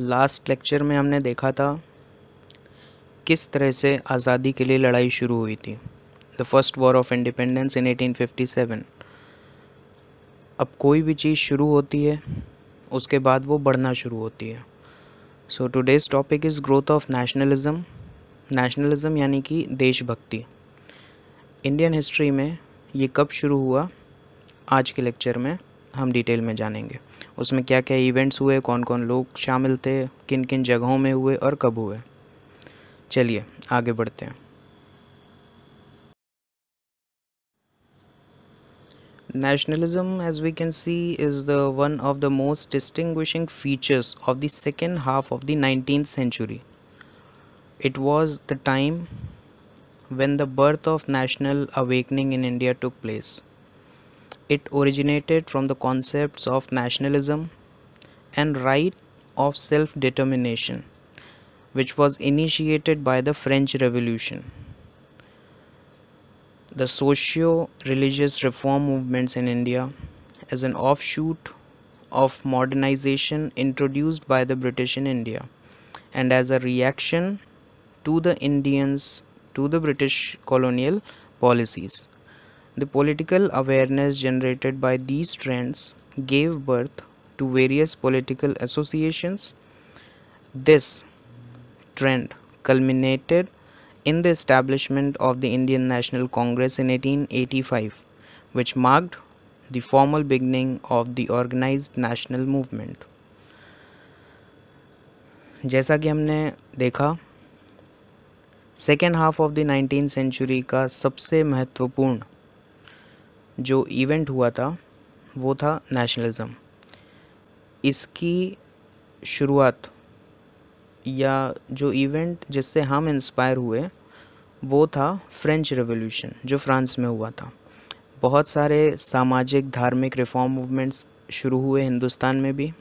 Last lecture में हमने देखा था किस तरह से आज़ादी के लिए लड़ाई शुरू हुई थी the first war of independence in 1857 अब कोई भी चीज़ शुरू होती है उसके बाद वो बढ़ना शुरू होती है so today's topic is growth of nationalism nationalism यानी कि देशभक्ति इंडियन हिस्ट्री में ये कब शुरू हुआ आज के लेक्चर में हम डिटेल में जानेंगे उसमें क्या क्या इवेंट्स हुए कौन कौन लोग शामिल थे किन किन जगहों में हुए और कब हुए चलिए आगे बढ़ते हैं nationalism as we can see is the one of the most distinguishing features of the second half of the nineteen century it was the time when the birth of national awakening in India took place It originated from the concepts of nationalism and right of self determination, which was initiated by the French Revolution. The socio religious reform movements in India, as an offshoot of modernization introduced by the British in India, and as a reaction to the Indians to the British colonial policies. The political awareness generated by these trends gave birth to various political associations. This trend culminated in the establishment of the Indian National Congress in 1885, which marked the formal beginning of the organized national movement. जैसा कि हमने देखा second half of the 19th century का सबसे महत्वपूर्ण जो event हुआ था वो था नेशनलिज़म इसकी शुरुआत या जो इवेंट जिससे हम इंस्पायर हुए वो था फ्रेंच रेवोल्यूशन जो फ्रांस में हुआ था बहुत सारे सामाजिक धार्मिक रिफॉर्म मूवमेंट्स शुरू हुए हिंदुस्तान में भी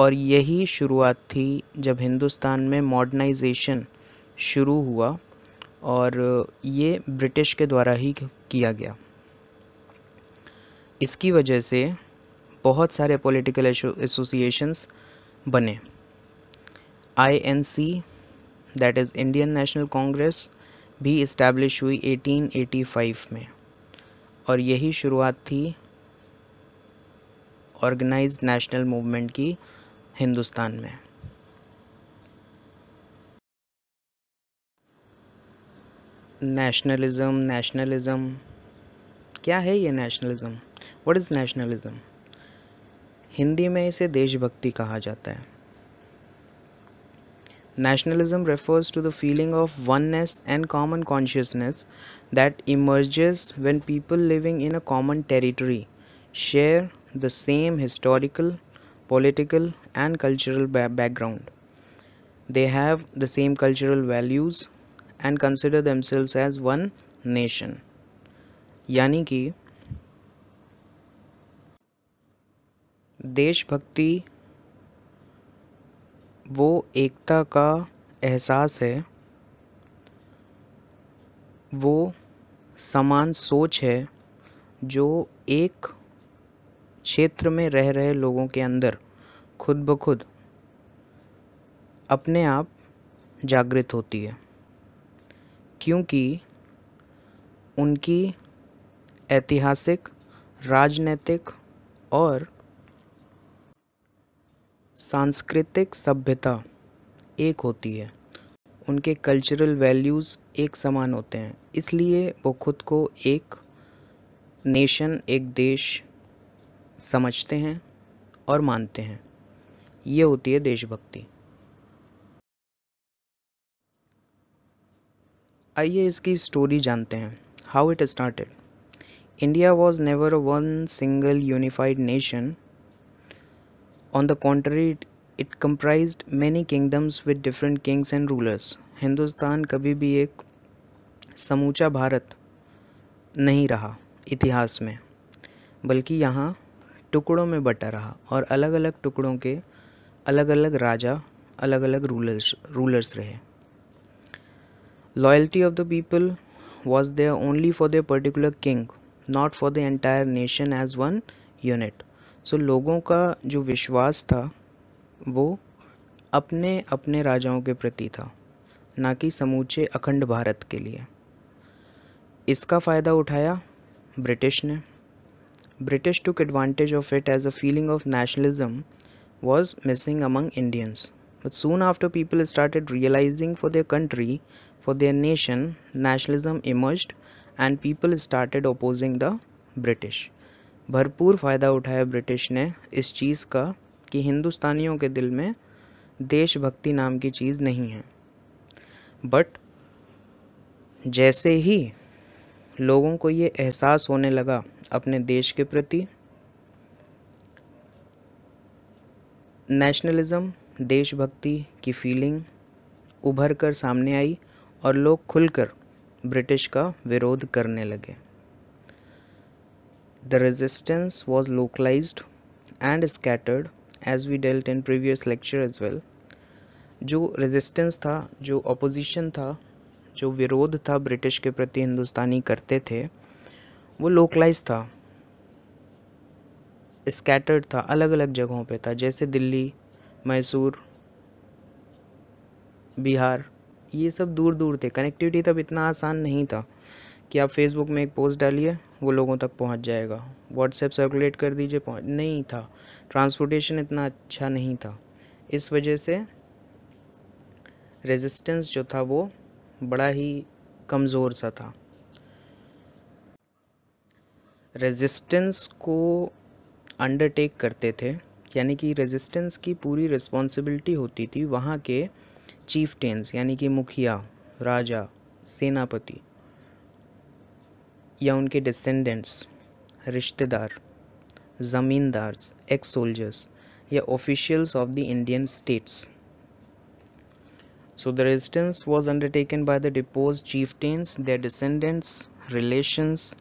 और यही शुरुआत थी जब हिंदुस्तान में मॉडर्नाइजेशन शुरू हुआ और ये ब्रिटिश के द्वारा ही किया गया इसकी वजह से बहुत सारे पॉलिटिकल एसोसिएशंस बने INC that is Indian National Congress भी इस्टेब्लिश हुई 1885 में और यही शुरुआत थी ऑर्गेनाइज नेशनल मूवमेंट की हिंदुस्तान में नेशनलिज्म नेशनलिज़्म क्या है ये nationalism what is nationalism Hindi में इसे देशभक्ति कहा जाता है nationalism refers to the feeling of oneness and common consciousness that emerges when people living in a common territory share the same historical political and cultural background they have the same cultural values and consider themselves as one nation यानी कि देशभक्ति वो एकता का एहसास है वो समान सोच है जो एक क्षेत्र में रह रहे लोगों के अंदर खुद ब खुद अपने आप जागृत होती है क्योंकि उनकी ऐतिहासिक राजनैतिक और सांस्कृतिक सभ्यता एक होती है उनके कल्चरल वैल्यूज़ एक समान होते हैं इसलिए वो खुद को एक नेशन एक देश समझते हैं और मानते हैं ये होती है देशभक्ति आइए इसकी स्टोरी जानते हैं how it started India was never one single unified nation on the contrary it comprise many kingdoms with different kings and rulers Hindustan कभी भी एक समूचा भारत नहीं रहा इतिहास में बल्कि यहाँ टुकड़ों में बटा रहा और अलग अलग टुकड़ों के अलग अलग राजा अलग अलग रूलर्स रूलर्स रहे loyalty of the people was there only for their particular king not for the entire nation as one unit so लोगों का जो विश्वास था वो अपने अपने राजाओं के प्रति था ना कि समूचे अखंड भारत के लिए इसका फ़ायदा उठाया ब्रिटिश ने British took advantage of it as a feeling of nationalism was missing among Indians but soon after people started realising for their country for their nation nationalism emerge and people started opposing the British भरपूर फ़ायदा उठाया British ने इस चीज़ का कि हिंदुस्तानियों के दिल में देशभक्ति नाम की चीज़ नहीं है बट जैसे ही लोगों को ये एहसास होने लगा अपने देश के प्रति नेशनलिज़म देशभक्ति की फीलिंग उभर कर सामने आई और लोग खुलकर ब्रिटिश का विरोध करने लगे The resistance was localized and scattered as we dealt in previous lecture as well. जो रेजिस्टेंस था जो अपोजिशन था जो विरोध था ब्रिटिश के प्रति हिंदुस्तानी करते थे वो लोकलाइज था स्कैटर्ड था अलग अलग जगहों पे था जैसे दिल्ली मैसूर बिहार ये सब दूर दूर थे कनेक्टिविटी तब इतना आसान नहीं था कि आप फेसबुक में एक पोस्ट डालिए वो लोगों तक पहुंच जाएगा व्हाट्सएप सर्कुलेट कर दीजिए पहुँच नहीं था ट्रांसपोर्टेशन इतना अच्छा नहीं था इस वजह से रेजिस्टेंस जो था वो बड़ा ही कमज़ोर सा था रेजिस्टेंस को अंडरटेक करते थे यानी कि रेजिस्टेंस की पूरी रिस्पॉन्सिबिलिटी होती थी वहाँ के चीफ टेंस यानी कि मुखिया राजा सेनापति या उनके डिसेंडेंट्स रिश्तेदार ज़मींदार एक्स सोल्जर्स या officials of the Indian states so the resistance was undertaken by the depose chieftains their descendants relations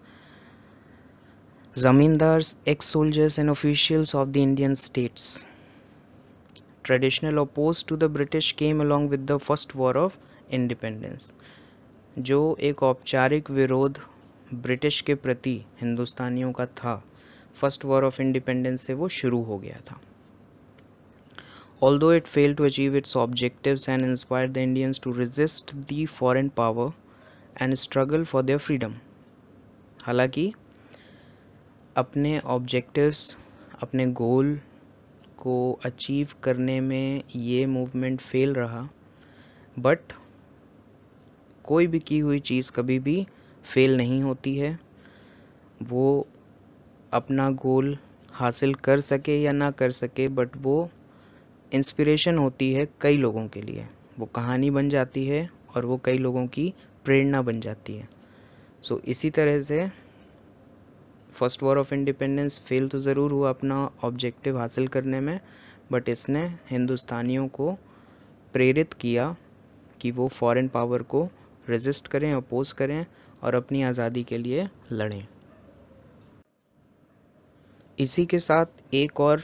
zamindars ex soldiers and officials of the Indian states traditional oppose to the British came along with the first war of independence जो एक औपचारिक विरोध British के प्रति हिंदुस्तानियों का था first war of independence से वो शुरू हो गया था although it fail to achieve its objective and inspire the Indians to resist the foreign power and struggle for their freedom हालांकि अपने ऑब्जेक्टिवस अपने गोल को अचीव करने में ये मूवमेंट फेल रहा बट कोई भी की हुई चीज़ कभी भी फेल नहीं होती है वो अपना गोल हासिल कर सके या ना कर सके बट वो इंस्पिरेशन होती है कई लोगों के लिए वो कहानी बन जाती है और वो कई लोगों की प्रेरणा बन जाती है सो so, इसी तरह से first war of independence fail तो ज़रूर हुआ अपना ऑब्जेक्टिव हासिल करने में बट इसने हिंदुस्तानियों को प्रेरित किया कि वो फॉरेन पावर को रेजिस्ट करें अपोज करें और अपनी आज़ादी के लिए लड़ें इसी के साथ एक और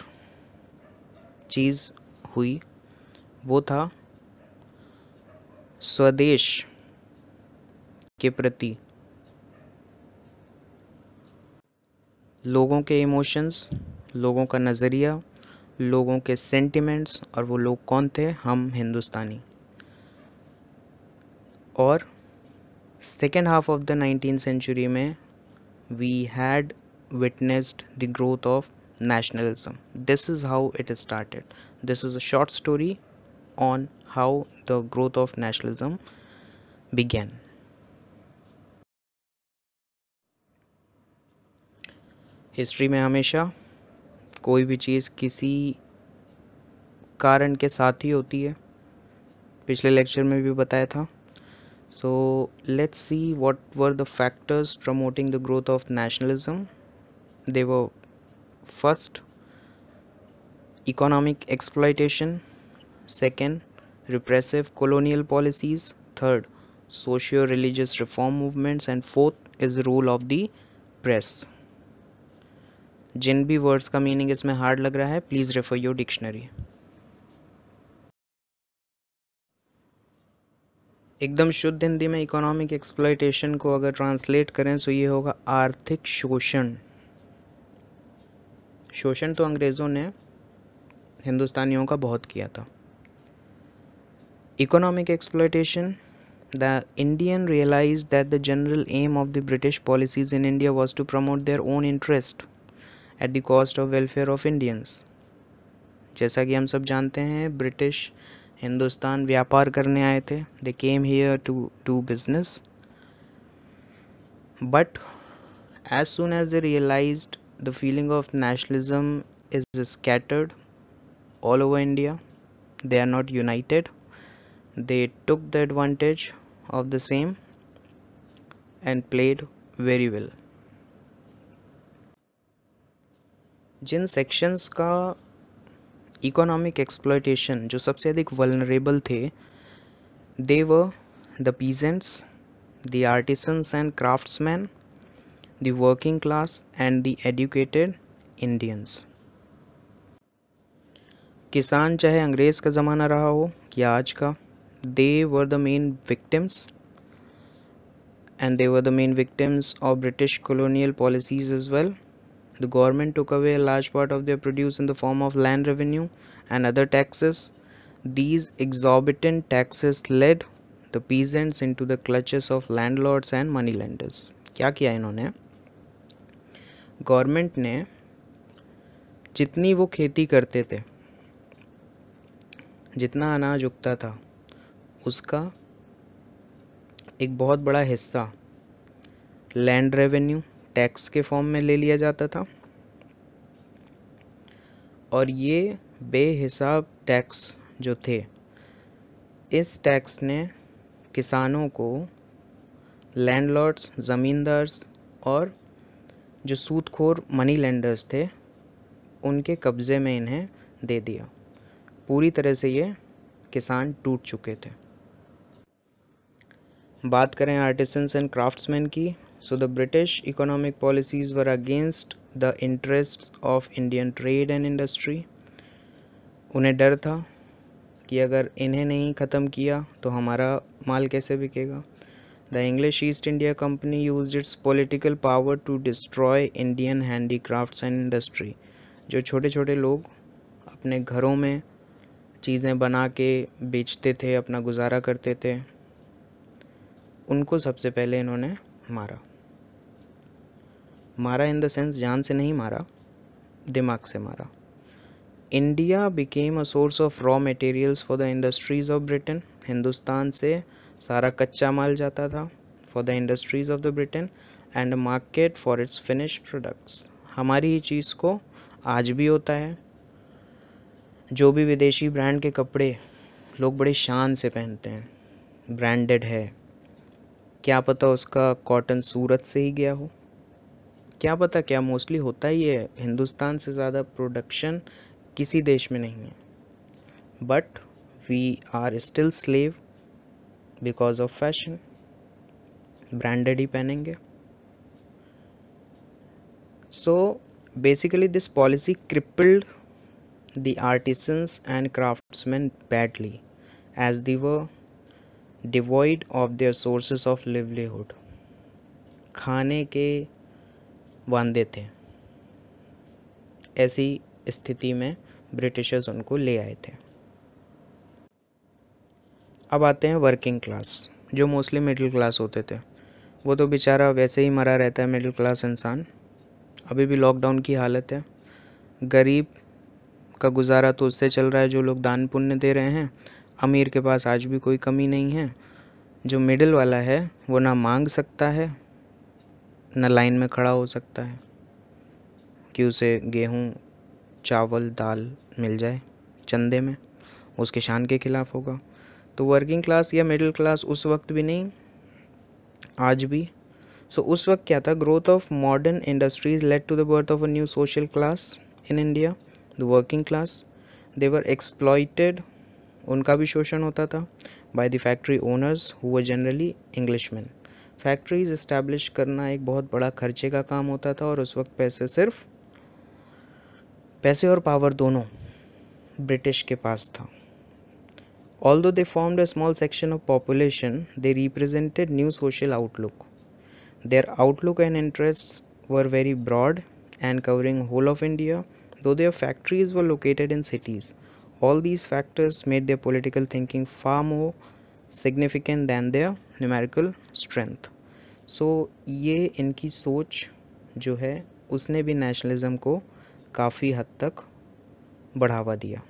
चीज़ हुई वो था स्वदेश के प्रति लोगों के इमोशंस लोगों का नज़रिया लोगों के सेंटिमेंट्स और वो लोग कौन थे हम हिंदुस्तानी और second half of the nineteen century में we had witnessed the growth of nationalism this is how it is started this is a short story on how the growth of nationalism began history में हमेशा कोई भी चीज़ किसी कारण के साथ ही होती है पिछले लेक्चर में भी बताया था So let's see what were the factors promoting the growth of nationalism. They were first economic exploitation, second repressive colonial policies, third socio-religious reform movements and fourth is the rule of the press. जिन भी words का meaning इसमें hard लग रहा है please refer your dictionary एकदम शुद्ध हिंदी में economic exploitation को अगर ट्रांसलेट करें तो ये होगा आर्थिक शोषण शोषण तो अंग्रेज़ों ने हिंदुस्तानियों का बहुत किया था economic exploitation the Indian realise that the general aim of the British policies in India was to promote their own interest at the cost of welfare of Indians जैसा कि हम सब जानते हैं ब्रिटिश हिंदुस्तान व्यापार करने आए थे they came here to do business but as soon as they realise the feeling of nationalism is scattered all over India they are not united they took the advantage of the same and played very well जिन sections का economic exploitation जो सबसे अधिक vulnerable थे they were the peasants the artisans and craftsmen the working class and the educated Indians किसान चाहे अंग्रेज़ का ज़माना रहा हो या आज का they were the main victims and they were the main victims of british colonial policies as well The government took away a large part of their produce in the form of land revenue and other taxes. These exorbitant taxes led the peasants into the clutches of landlords and moneylenders. क्या किया इन्होंने government ने जितनी वो खेती करते थे जितना अनाज उगता था उसका एक बहुत बड़ा हिस्सा लैंड रेवेन्यू टैक्स के फॉर्म में ले लिया जाता था और ये बेहिसाब टैक्स जो थे इस टैक्स ने किसानों को लैंडलॉर्ड्स ज़मींदार्स और जो सूदखोर मनी लेंडर्स थे उनके कब्ज़े में इन्हें दे दिया पूरी तरह से ये किसान टूट चुके थे बात करें आर्टिसंस एंड क्राफ्ट्समैन की So the British economic policies were against the interests of Indian trade and industry. उन्हें डर था कि अगर इन्हें नहीं ख़त्म किया तो हमारा माल कैसे बिकेगा the English East India Company use its political power to destroy Indian handicrafts and industry जो छोटे छोटे लोग अपने घरों में चीज़ें बना के बेचते थे अपना गुजारा करते थे उनको सबसे पहले इन्होंने मारा मारा इन द सेंस जान से नहीं मारा दिमाग से मारा India became a source of raw materials for the industries of Britain Hindustan से सारा कच्चा माल जाता था for the industries of the Britain and market for its finish products हमारी ही चीज़ को आज भी होता है जो भी विदेशी ब्रांड के कपड़े लोग बड़े शान से पहनते हैं ब्रांडेड है क्या पता उसका कॉटन सूरत से ही गया हो क्या पता क्या मोस्टली होता ही है हिंदुस्तान से ज़्यादा प्रोडक्शन किसी देश में नहीं है but we are still slave because of fashion branded ही पहनेंगे so basically this policy crippled the artisans and craftsmen badly as they were devoid of their sources of livelihood खाने के बांधे थे ऐसी स्थिति में ब्रिटिशर्स उनको ले आए थे अब आते हैं वर्किंग क्लास जो मोस्टली मिडिल क्लास होते थे वो तो बेचारा वैसे ही मरा रहता है मिडिल क्लास इंसान अभी भी लॉकडाउन की हालत है गरीब का गुजारा तो उससे चल रहा है जो लोग दान पुण्य दे रहे हैं अमीर के पास आज भी कोई कमी नहीं है जो मिडिल वाला है वो ना मांग सकता है ना लाइन में खड़ा हो सकता है कि उसे गेहूँ चावल दाल मिल जाए चंदे में उसके शान के ख़िलाफ़ होगा तो वर्किंग क्लास या मिडिल क्लास उस वक्त भी नहीं आज भी सो so, उस वक्त क्या था growth of modern industries led to the birth of a new social class in India the working class they were exploited उनका भी शोषण होता था बाय द फैक्ट्री ओनर्स हुआ generally English man factories establish करना एक बहुत बड़ा खर्चे का काम होता था और उस वक्त पैसे सिर्फ पैसे और पावर दोनों ब्रिटिश के पास था although they formed a small section of population they represented new social outlook their outlook and interest were very broad and covering whole of India though their factories were located in cities all these factors made their political thinking far more significant than their numerical strength so ये इनकी सोच जो है उसने भी nationalism को काफ़ी हद तक बढ़ावा दिया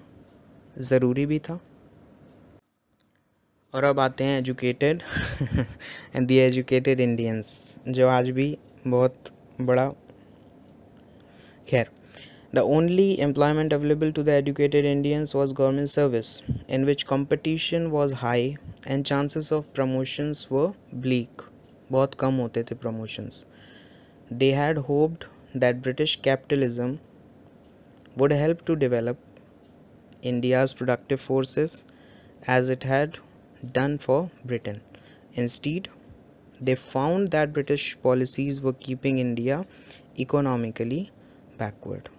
ज़रूरी भी था और अब आते हैं एजुकेटेड दी एजुकेटेड इंडियंस जो आज भी बहुत बड़ा खैर The only employment available to the educated Indians was government service, in which competition was high and chances of promotions were bleak. बहुत कम होते थे promotions. They had hoped that British capitalism would help to develop India's productive forces as it had done for Britain. Instead, they found that British policies were keeping India economically backward.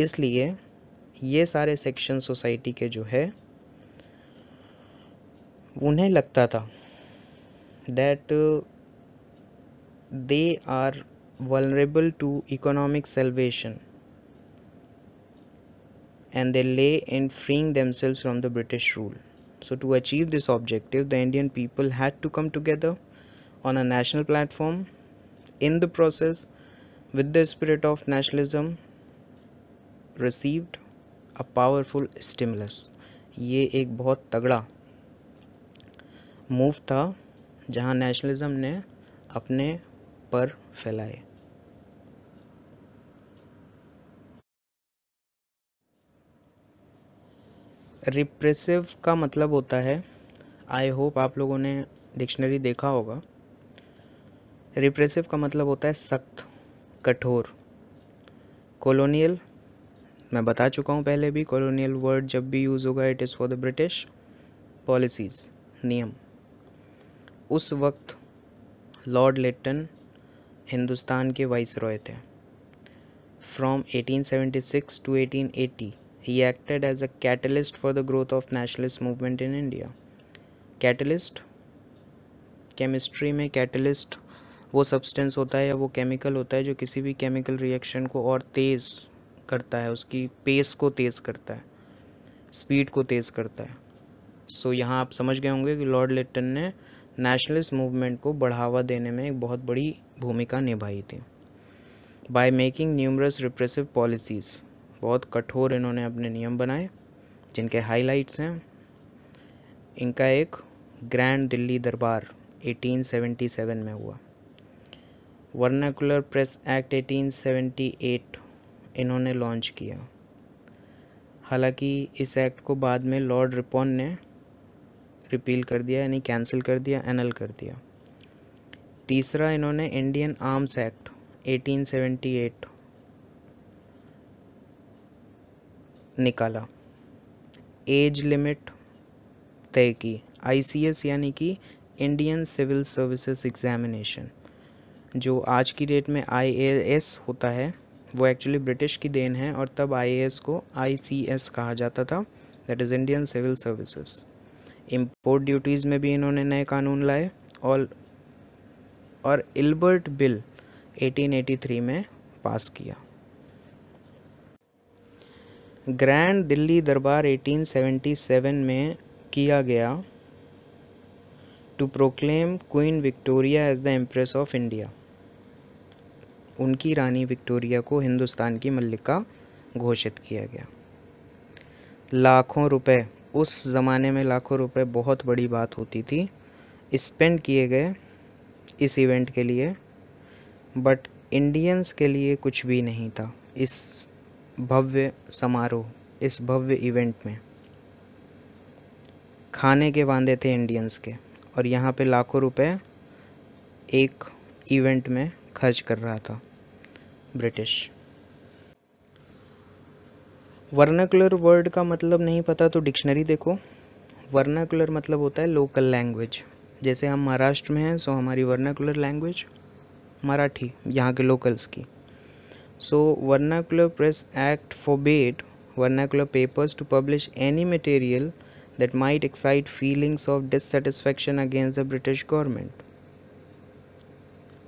इसलिए ये सारे section society के जो है उन्हें लगता था that they are vulnerable to economic salvation and they lay in freeing self from the British rule so to achieve this objective the Indian people had to come together on a national platform in the process with the spirit of nationalism received a powerful stimulus ये एक बहुत तगड़ा move था जहां nationalism ने अपने पर फैलाए रिप्रेसिव का मतलब होता है आई होप आप लोगों ने डिक्शनरी देखा होगा रिप्रेसिव का मतलब होता है सख्त कठोर कॉलोनियल मैं बता चुका हूँ पहले भी कॉलोनियल वर्ड जब भी यूज़ होगा it is for the British policies नियम उस वक्त लॉर्ड लिट्टन हिंदुस्तान के वाइस रॉय थे from 1876 to 1880 he acted as a catalyst for the growth of nationalist movement in India catalyst chemistry में कैटलिस्ट वो सब्सटेंस होता है या वो केमिकल होता है जो किसी भी केमिकल रिएक्शन को और तेज़ करता है उसकी पेस को तेज़ करता है स्पीड को तेज़ करता है सो so, यहाँ आप समझ गए होंगे कि लॉर्ड लिटन ने नेशनलिस्ट मूवमेंट को बढ़ावा देने में एक बहुत बड़ी भूमिका निभाई थी by making numerous repressive policies बहुत कठोर इन्होंने अपने नियम बनाए जिनके हाइलाइट्स हैं इनका एक ग्रैंड दिल्ली दरबार 1877 में हुआ वर्नाकुलर प्रेस एक्ट 1878 इन्होंने लॉन्च किया हालांकि इस एक्ट को बाद में लॉर्ड रिपॉन ने रिपील कर दिया यानी कैंसिल कर दिया एनल कर दिया तीसरा इन्होंने इंडियन आर्म्स एक्ट 1878 निकाला एज लिमिट तय की आईसीएस यानी कि इंडियन सिविल सर्विसेज एग्जामिनेशन जो आज की डेट में आईएएस होता है वो एक्चुअली ब्रिटिश की देन है और तब आई को आई कहा जाता था that is Indian Civil Services import duties में भी इन्होंने नए कानून लाए और और इल्बर्ट बिल 1883 में पास किया ग्रैंड दिल्ली दरबार 1877 में किया गया to proclaim Queen Victoria as the empress of India उनकी रानी विक्टोरिया को हिंदुस्तान की मल्लिका घोषित किया गया लाखों रुपए उस ज़माने में लाखों रुपए बहुत बड़ी बात होती थी स्पेंड किए गए इस इवेंट के लिए बट इंडियंस के लिए कुछ भी नहीं था इस भव्य समारोह इस भव्य इवेंट में खाने के बांधे थे इंडियंस के और यहाँ पे लाखों रुपए एक इवेंट में खर्च कर रहा था ब्रिटिश वर्नाकुलर वर्ड का मतलब नहीं पता तो डिक्शनरी देखो वर्नाकुलर मतलब होता है लोकल लैंग्वेज जैसे हम महाराष्ट्र में हैं सो हमारी वर्नाकुलर लैंग्वेज मराठी यहाँ के लोकल्स की so Vernacular Press Act barred vernacular papers to publish any material that might excite feelings of dissatisfaction against the British government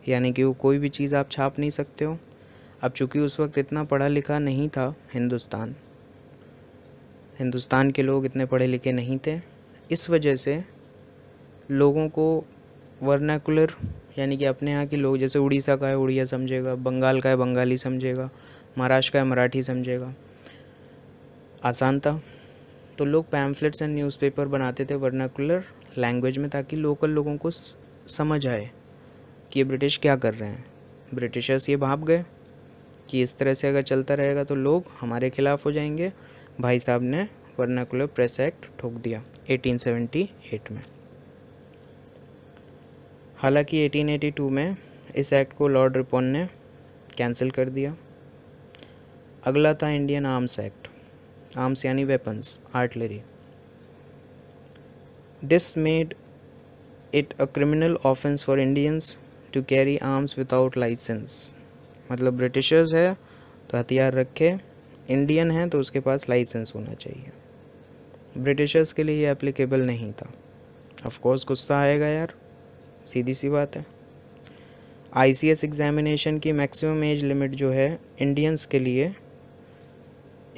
यानी कि वो कोई भी चीज़ आप छाप नहीं सकते हो अब चूँकि उस वक्त इतना पढ़ा लिखा नहीं था हिंदुस्तान हिंदुस्तान के लोग इतने पढ़े लिखे नहीं थे इस वजह से लोगों को वर्नाकुलर यानी कि अपने यहाँ के लोग जैसे उड़ीसा का है उड़िया समझेगा बंगाल का है बंगाली समझेगा महाराष्ट्र का है मराठी समझेगा आसान था तो लोग पैम्फलेट्स एंड न्यूज़पेपर बनाते थे वर्नाकुलर लैंग्वेज में ताकि लोकल लोगों को समझ आए कि ये ब्रिटिश क्या कर रहे हैं ब्रिटिशर्स ये भाप गए कि इस तरह से अगर चलता रहेगा तो लोग हमारे खिलाफ हो जाएंगे भाई साहब ने वर्नाकुलर प्रेस एक्ट ठोक दिया 1878 में हालांकि 1882 में इस एक्ट को लॉर्ड रिपोन ने कैंसिल कर दिया अगला था इंडियन आर्म्स एक्ट आर्म्स यानी weapons artillery this made it a criminal offence for Indians to carry arms without licence मतलब ब्रिटिशर्स है तो हथियार रखे इंडियन है तो उसके पास लाइसेंस होना चाहिए ब्रिटिशर्स के लिए ये एप्लीकेबल नहीं था ऑफकोर्स गुस्सा आएगा यार सीधी सी बात है आईसीएस एग्ज़ामिनेशन की मैक्सिमम एज लिमिट जो है इंडियंस के लिए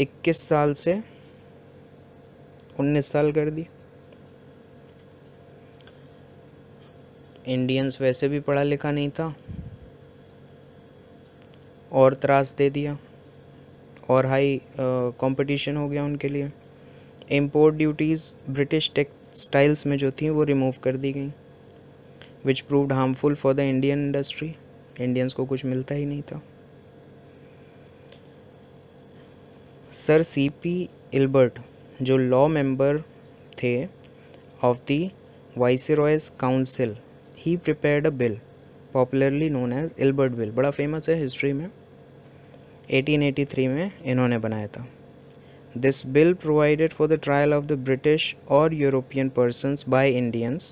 21 साल से 19 साल कर दी इंडियंस वैसे भी पढ़ा लिखा नहीं था और त्रास दे दिया और हाई कंपटीशन हो गया उनके लिए इम्पोर्ट ड्यूटीज़ ब्रिटिश टेक्सटाइल्स में जो थी वो रिमूव कर दी गई which proved harmful for the Indian industry Indians को कुछ मिलता ही नहीं था सर सी पी इल्बर्ट जो लॉ मेंबर थे ऑफ द वाइसरॉयस रॉयस council he prepared a bill popularly known as Ilbert Bill बड़ा फेमस है हिस्ट्री में 1883 में इन्होंने बनाया था this bill provided for the trial of the British और European persons by Indians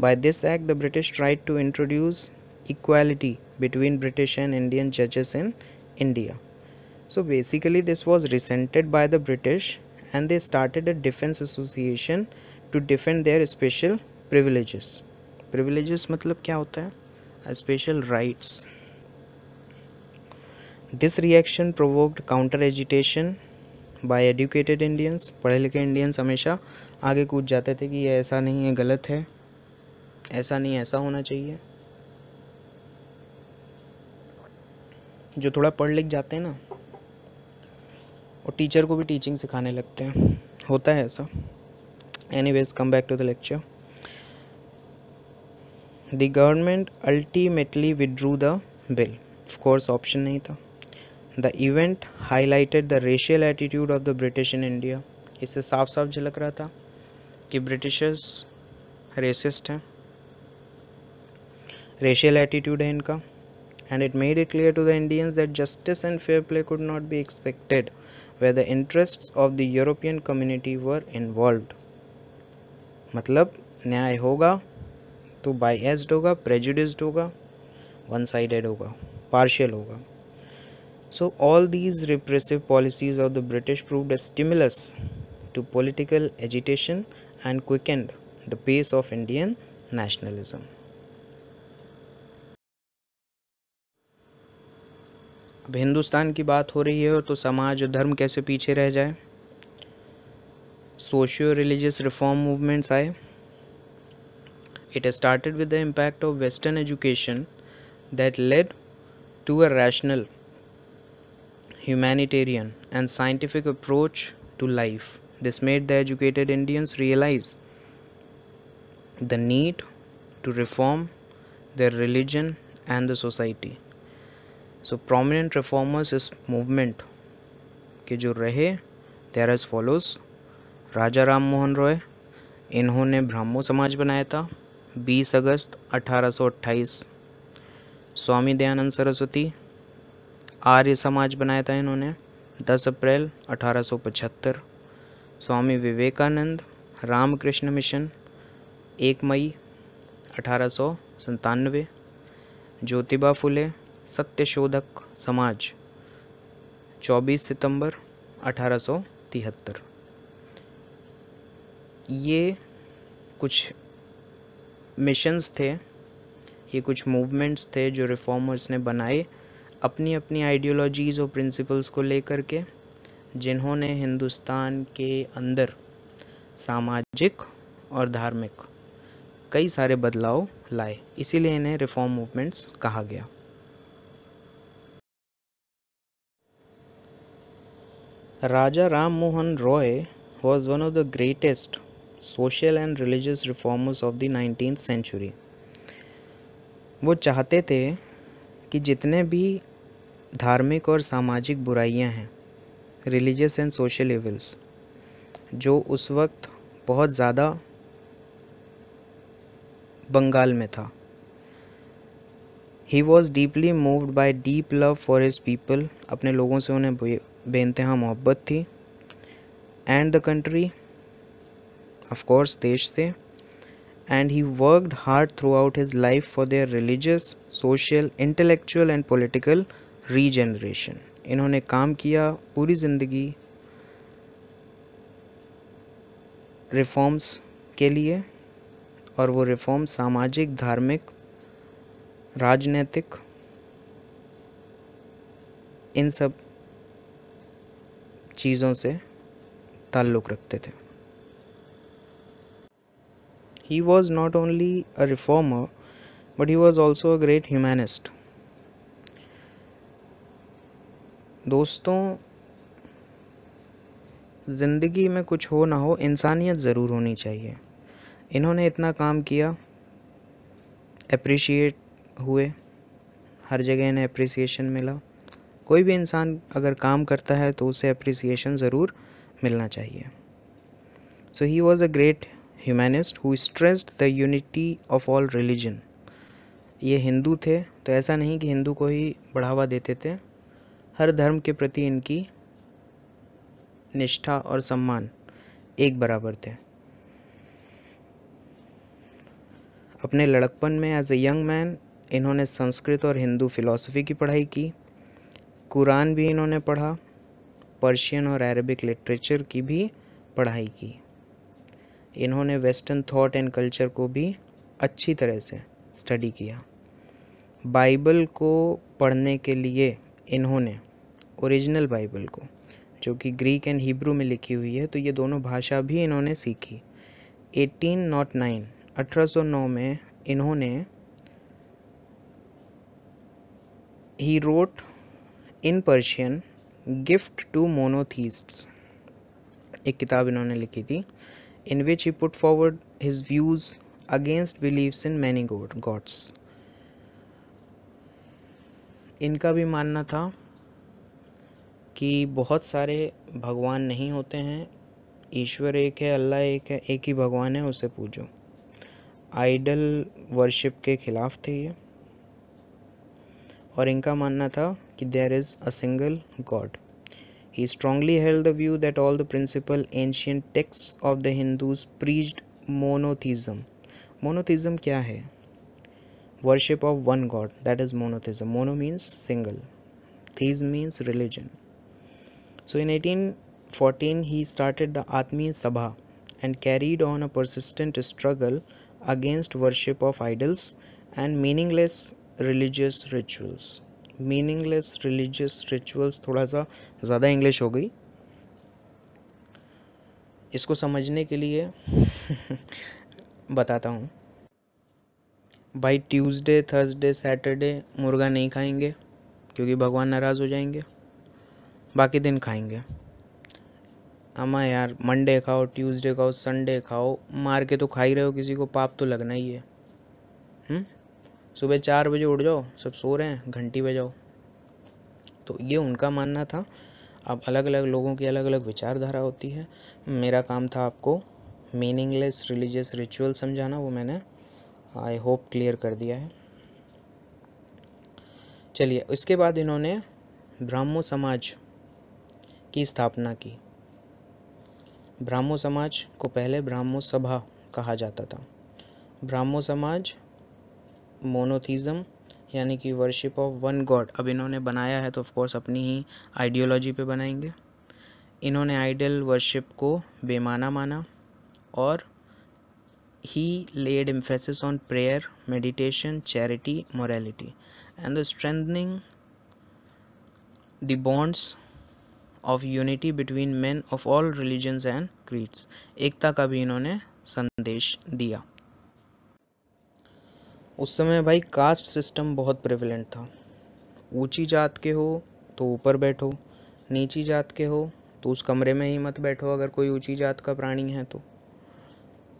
by this act the British tried to introduce equality between British and Indian जजेस in India so basically this was resented by the British and they started a defence association to defend their special privilege privilege मतलब क्या होता है special rites. This reaction provoked counter agitation by educated Indians. पढ़े लिखे Indians हमेशा आगे कूद जाते थे कि ये ऐसा नहीं है गलत है ऐसा नहीं ऐसा होना चाहिए जो थोड़ा पढ़ लिख जाते हैं ना और टीचर को भी टीचिंग सिखाने लगते हैं होता है ऐसा anyways come back to the lecture the government ultimately withdrew the bill of course option नहीं था the event highlighted the racial attitude of the British in India इससे साफ साफ झलक रहा था कि ब्रिटिशर्स रेसिस्ट हैं रेशियल एटीट्यूड है इनका and it made it clear to the Indians that justice and fair play could not be expected where the interest of the European community were involve मतलब न्याय होगा तो बाई एस्ड होगा prejudiced होगा one sided होगा partial होगा so all these repressive policies of the British proved stimulus to political agitation and quickened the pace of Indian nationalism अब हिंदुस्तान की बात हो रही है तो समाज और धर्म कैसे पीछे रह जाए सोशियो रिलीजियस रिफॉर्म मूवमेंट्स आए It started with the impact of Western education that led to a rational, humanitarian, and scientific approach to life. This made the educated Indians realize the need to reform their religion and the society. So prominent reformers इस movement के जो रहे they are as follows राजा राम मोहन रॉय इन्होंने ब्राह्मो समाज बनाया था बीस अगस्त 1828 स्वामी दयानंद सरस्वती आर्य समाज बनाया था इन्होंने 10 अप्रैल 1875 स्वामी विवेकानंद रामकृष्ण मिशन 1 मई अठारह ज्योतिबा फुले सत्यशोधक समाज 24 सितंबर अठारह ये कुछ मिशंस थे ये कुछ मूवमेंट्स थे जो रिफॉर्मर्स ने बनाए अपनी अपनी आइडियोलॉजीज़ और प्रिंसिपल्स को लेकर के जिन्होंने हिंदुस्तान के अंदर सामाजिक और धार्मिक कई सारे बदलाव लाए इसीलिए इन्हें रिफॉर्म मूवमेंट्स कहा गया Raja Ram Mohan Roy was one of the greatest social and religious reformers of the nineteen century वो चाहते थे कि जितने भी धार्मिक और सामाजिक बुराइयां हैं रिलीजियस एंड सोशल इविल्स जो उस वक्त बहुत ज़्यादा बंगाल में था he was deeply moved by deep love for his people अपने लोगों से उन्हें बेनतहा मोहब्बत थी एंड द कंट्री ऑफकोर्स देश से and he worked hard throughout his life for their religious social intellectual and political regeneration इन्होंने काम किया पूरी ज़िंदगी रिफॉर्म्स के लिए और वो रिफॉर्म सामाजिक धार्मिक राजनीतिक इन सब चीज़ों से ताल्लुक़ रखते थे He was not only a reformer, but he was also a great humanist. दोस्तों ज़िंदगी में कुछ हो ना हो इंसानियत ज़रूर होनी चाहिए इन्होंने इतना काम किया अप्रिशिएट हुए हर जगह इन्हें अप्रिसिएशन मिला कोई भी इंसान अगर काम करता है तो उसे अप्रिसिएशन ज़रूर मिलना चाहिए so he was a great humanist who stressed the unity of all religion ये हिंदू थे तो ऐसा नहीं कि हिंदू को ही बढ़ावा देते थे हर धर्म के प्रति इनकी निष्ठा और सम्मान एक बराबर थे अपने लड़कपन में एज ए यंग मैन इन्होंने संस्कृत और हिंदू फिलॉसफी की पढ़ाई की कुरान भी इन्होंने पढ़ा पर्शियन और अरबिक लिटरेचर की भी पढ़ाई की इन्होंने वेस्टर्न थॉट एंड कल्चर को भी अच्छी तरह से स्टडी किया बाइबल को पढ़ने के लिए इन्होंने ओरिजिनल बाइबल को जो कि ग्रीक एंड हिब्रू में लिखी हुई है तो ये दोनों भाषा भी इन्होंने सीखी एटीन नाट नाइन अठारह नौ में इन्होंने he wrote in Persian Gift to Monotheists एक किताब इन्होंने लिखी थी in which he put forward his views against beliefs in many gods. इनका भी मानना था कि बहुत सारे भगवान नहीं होते हैं ईश्वर एक है अल्लाह एक है एक ही भगवान है उसे पूजो आइडल वर्शिप के खिलाफ थे ये और इनका मानना था कि there is a single god He strongly held the view that all the principal ancient texts of the Hindus preached monotheism. Monotheism kya है Worship of one God, that is monotheism. Mono means single, theism means religion. So in 1814, he started the Atmiya Sabha and carried on a persistent struggle against worship of idols and meaningless religious rituals. Meaningless religious rituals थोड़ा सा ज़्यादा English हो गई इसको समझने के लिए बताता हूँ भाई ट्यूसडे थर्सडे सैटरडे मुर्गा नहीं खाएंगे क्योंकि भगवान नाराज़ हो जाएंगे बाकी दिन खाएंगे अम्मा यार मंडे खाओ ट्यूसडे खाओ संडे खाओ मार के तो खा ही रहे हो किसी को पाप तो लगना ही है हुँ? हम्म? सुबह चार बजे उठ जाओ सब सो रहे हैं घंटी बजाओ तो ये उनका मानना था अब अलग अलग लोगों की अलग अलग विचारधारा होती है मेरा काम था आपको मीनिंगलेस रिलीजियस रिचुअल समझाना वो मैंने आई होप क्लियर कर दिया है चलिए इसके बाद इन्होंने ब्राह्मो समाज की स्थापना की ब्राह्मो समाज को पहले ब्राह्मो सभा कहा जाता था ब्राह्मो समाज मोनोथीज़म यानी कि वर्शिप ऑफ वन गॉड अब इन्होंने बनाया है तो ऑफकोर्स अपनी ही आइडियोलॉजी पे बनाएंगे इन्होंने आइडल वर्शिप को बेमाना माना और he laid emphasis on prayer meditation charity morality and the strengthening the bonds of unity between men of all religions and creeds एकता का भी इन्होंने संदेश दिया उस समय भाई कास्ट सिस्टम बहुत प्रिविलेंट था ऊंची जात के हो तो ऊपर बैठो नीची जात के हो तो उस कमरे में ही मत बैठो अगर कोई ऊंची जात का प्राणी है तो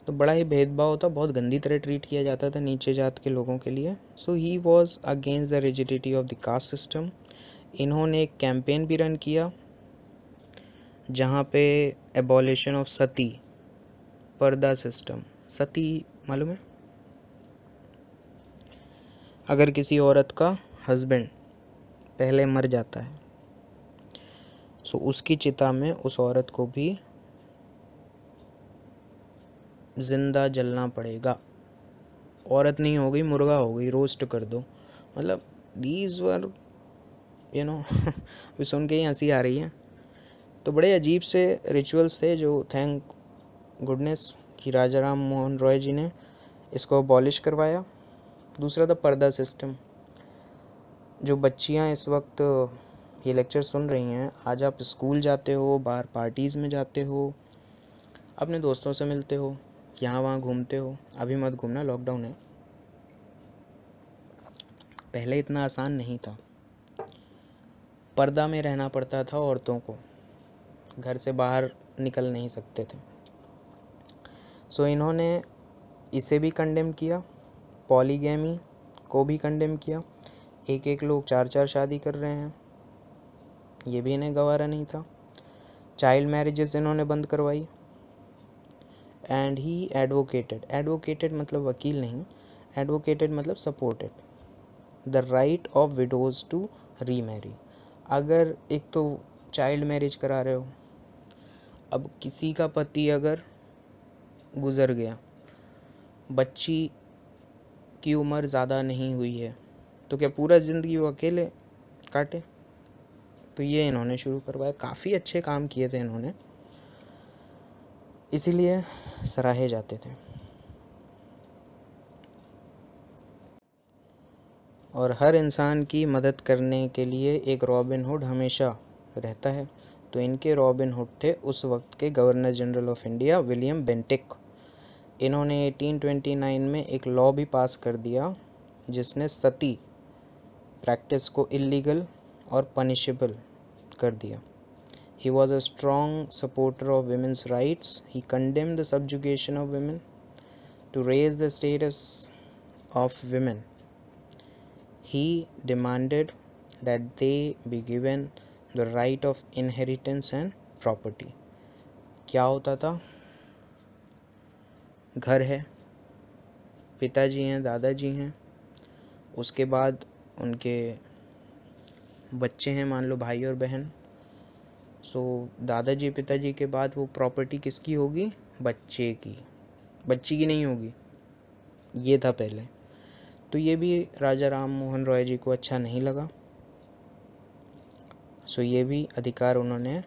तो बड़ा ही भेदभाव होता बहुत गंदी तरह ट्रीट किया जाता था नीचे जात के लोगों के लिए so he was against the rigidity of the caste system इन्होंने एक कैंपेन भी रन किया जहाँ पे एबॉलेशन ऑफ सती पर्दा सिस्टम सती मालूम है अगर किसी औरत का हस्बैंड पहले मर जाता है सो उसकी चिता में उस औरत को भी ज़िंदा जलना पड़ेगा औरत नहीं हो गई मुर्गा हो गई रोस्ट कर दो मतलब दीज वर यू नो अभी सुन के ही हंसी आ रही है तो बड़े अजीब से रिचुअल्स थे जो थैंक गुडनेस कि राजा राम मोहन रॉय जी ने इसको अबॉलिश करवाया दूसरा था पर्दा सिस्टम जो बच्चियां इस वक्त ये लेक्चर सुन रही हैं आज आप स्कूल जाते हो बाहर पार्टीज़ में जाते हो अपने दोस्तों से मिलते हो यहाँ वहाँ घूमते हो अभी मत घूमना लॉकडाउन है पहले इतना आसान नहीं था पर्दा में रहना पड़ता था औरतों को घर से बाहर निकल नहीं सकते थे सो so, इन्होंने इसे भी कंडेम किया पॉलीगैमी को भी कंडेम किया एक एक लोग चार चार शादी कर रहे हैं ये भी इन्हें गवारा नहीं था चाइल्ड मैरिजेस इन्होंने बंद करवाई एंड ही एडवोकेटेड एडवोकेटेड मतलब वकील नहीं एडवोकेटेड मतलब supported the right of widows to remarry अगर एक तो चाइल्ड मैरिज करा रहे हो अब किसी का पति अगर गुज़र गया बच्ची की उम्र ज़्यादा नहीं हुई है तो क्या पूरा ज़िंदगी वो अकेले काटे तो ये इन्होंने शुरू करवाया काफ़ी अच्छे काम किए थे इन्होंने इसीलिए सराहे जाते थे और हर इंसान की मदद करने के लिए एक रॉबिन हुड हमेशा रहता है तो इनके रॉबिन हुड थे उस वक्त के governor general of India William Bentinck इन्होंने 1829 में एक लॉ भी पास कर दिया जिसने सती प्रैक्टिस को इलीगल और पनिशेबल कर दिया he was a strong supporter of women's rights he condemn the subjugation of women to raise the status of women he demanded that they be given the right of inheritance and property क्या होता था घर है पिताजी हैं दादाजी हैं उसके बाद उनके बच्चे हैं मान लो भाई और बहन सो दादाजी पिताजी के बाद वो प्रॉपर्टी किसकी होगी बच्चे की बच्ची की नहीं होगी ये था पहले तो ये भी राजा राम मोहन रॉय जी को अच्छा नहीं लगा सो ये भी अधिकार उन्होंने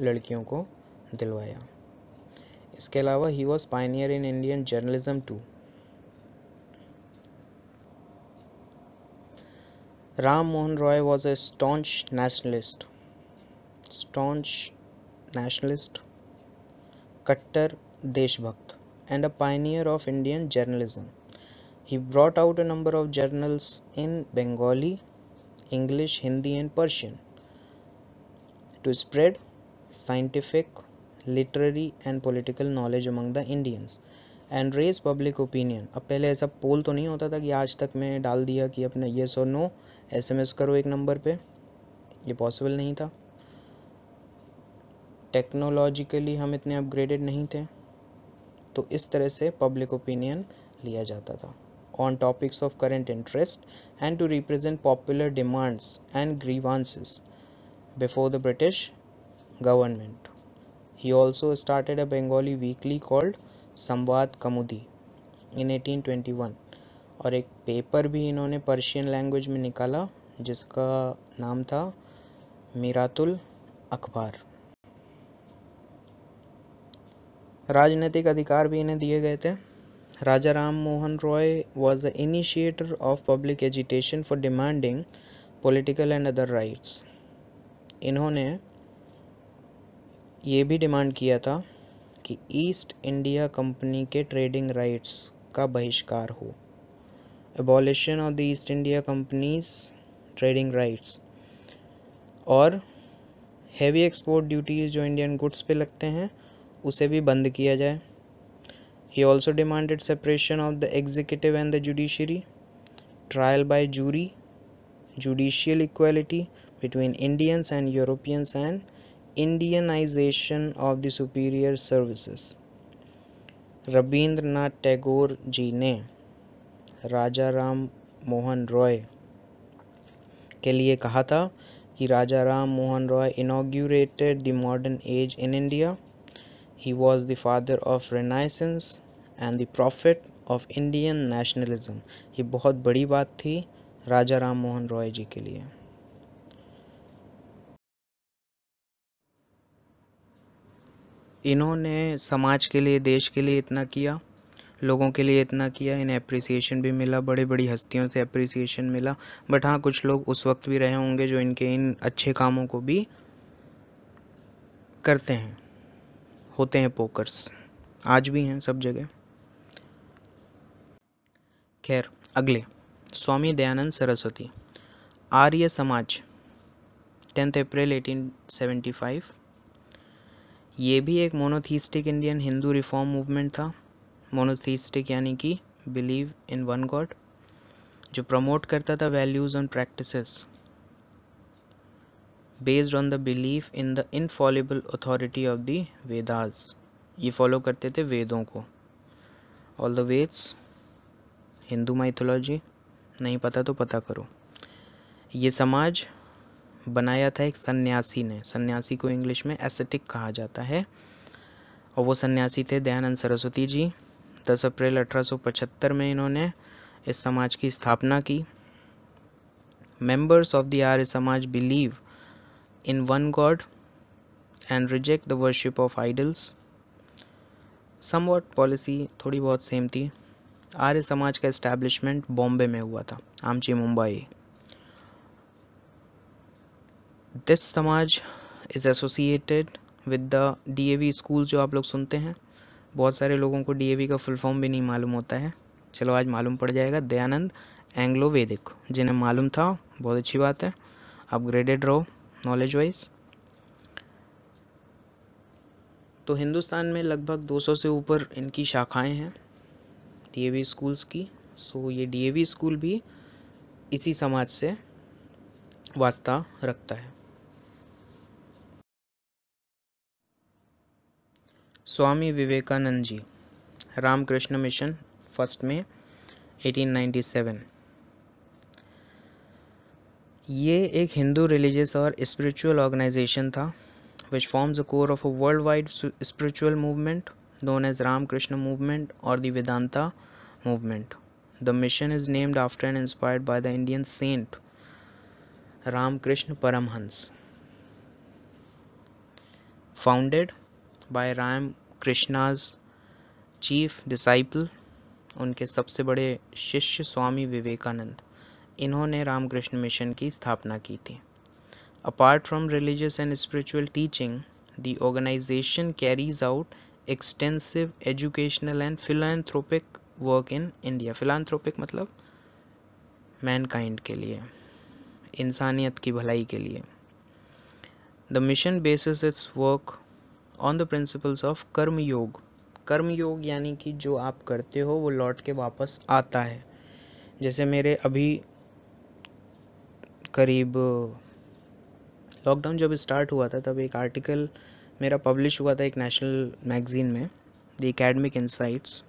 लड़कियों को दिलवाया इसके अलावा he was pioneer in Indian journalism to Ram Mohan Roy was a staunch nationalist, staunch nationalist, Kattar Deshbhakt, and a pioneer of Indian journalism. He brought out a number of journals in Bengali, English, Hindi, and Persian to spread scientific, literary and political knowledge among the Indians and raise public opinion. अब पहले ऐसा पोल तो नहीं होता था कि आज तक मैं डाल दिया कि अपना येस और नो एस एम एस करो एक नंबर पर ये पॉसिबल नहीं था टेक्नोलॉजिकली हम इतने अपग्रेडेड नहीं थे तो इस तरह से पब्लिक ओपिनियन लिया जाता था on topics of current interest and to represent popular demands and grievances before the British government He also started a Bengali weekly called संवाद कमुदी इन 1821 और एक पेपर भी इन्होंने पर्शियन लैंग्वेज में निकाला जिसका नाम था मीरातुल अखबार राजनीतिक अधिकार भी इन्हें दिए गए थे Raja Ram Mohan Roy was the initiator of public agitation for demanding political and other rights इन्होंने ये भी डिमांड किया था कि ईस्ट इंडिया कंपनी के ट्रेडिंग राइट्स का बहिष्कार हो abolition of the East India Company's trading rights और हैवी एक्सपोर्ट ड्यूटीज़ जो इंडियन गुड्स पे लगते हैं उसे भी बंद किया जाए he also demanded separation of the executive and the judiciary trial by jury judicial equality between Indians and Europeans and Indianization of the superior services Rabindranath Tagore ji ने राजा राम मोहन रॉय के लिए कहा था कि Raja Ram Mohan Roy inaugurated the modern age in India he was the father of renaissance and the prophet of Indian nationalism ये बहुत बड़ी बात थी राजा राम मोहन रॉय जी के लिए इन्होंने समाज के लिए देश के लिए इतना किया लोगों के लिए इतना किया इन्हें अप्रिसिएशन भी मिला बड़ी बड़ी हस्तियों से अप्रिसिएशन मिला बट हाँ कुछ लोग उस वक्त भी रहे होंगे जो इनके इन अच्छे कामों को भी करते हैं होते हैं पोकर्स आज भी हैं सब जगह खैर अगले स्वामी दयानंद सरस्वती आर्य समाज टेंथ अप्रैल 1875 ये भी एक monotheistic Indian Hindu reform movement था मोनोथीस्टिक यानी कि बिलीव इन वन गॉड जो प्रमोट करता था values and practices based on the belief in the infallible authority of the Vedas ये फॉलो करते थे वेदों को all the Vedas Hindu mythology नहीं पता तो पता करो ये समाज बनाया था एक सन्यासी ने सन्यासी को इंग्लिश में एसेटिक कहा जाता है और वो सन्यासी थे दयानंद सरस्वती जी दस अप्रैल 1875 में इन्होंने इस समाज की स्थापना की of the Arya Samaj believe in one god and reject the worship of idols somewhat policy थोड़ी बहुत सेम थी आर्य समाज का इस्टेब्लिशमेंट बॉम्बे में हुआ था आमची Mumbai this Samaj is associated with the DAV school जो आप लोग सुनते हैं बहुत सारे लोगों को डीएवी का फुल फॉर्म भी नहीं मालूम होता है चलो आज मालूम पड़ जाएगा दयानंद एंग्लो वेदिक जिन्हें मालूम था बहुत अच्छी बात है अपग्रेडेड रहो नॉलेज वाइज तो हिंदुस्तान में लगभग 200 से ऊपर इनकी शाखाएं हैं डीएवी स्कूल्स की सो ये डीएवी स्कूल भी इसी समाज से वास्ता रखता है स्वामी विवेकानंद जी रामकृष्ण मिशन फर्स्ट में 1897 ये एक हिंदू रिलीजियस और स्पिरिचुअल ऑर्गेनाइजेशन था which forms a core of a worldwide spiritual movement known as Ramakrishna movement और the Vedanta movement the mission is named after and inspired by the Indian saint Ramakrishna Paramahamsa founded 1897 by Ram Krishna's chief disciple उनके सबसे बड़े शिष्य स्वामी विवेकानंद इन्होंने Ramakrishna mission की स्थापना की थी apart from religious and spiritual teaching the organization carries out extensive educational and philanthropic work in India philanthropic मतलब मैनकाइंड के लिए इंसानियत की भलाई के लिए the mission bases its work on the principles of karma yoga कर्म योग यानी कि जो आप करते हो वो लौट के वापस आता है जैसे मेरे अभी करीब लॉकडाउन जब स्टार्ट हुआ था तब एक आर्टिकल मेरा पब्लिश हुआ था एक नेशनल मैगज़ीन में द एकेडमिक इंसाइट्स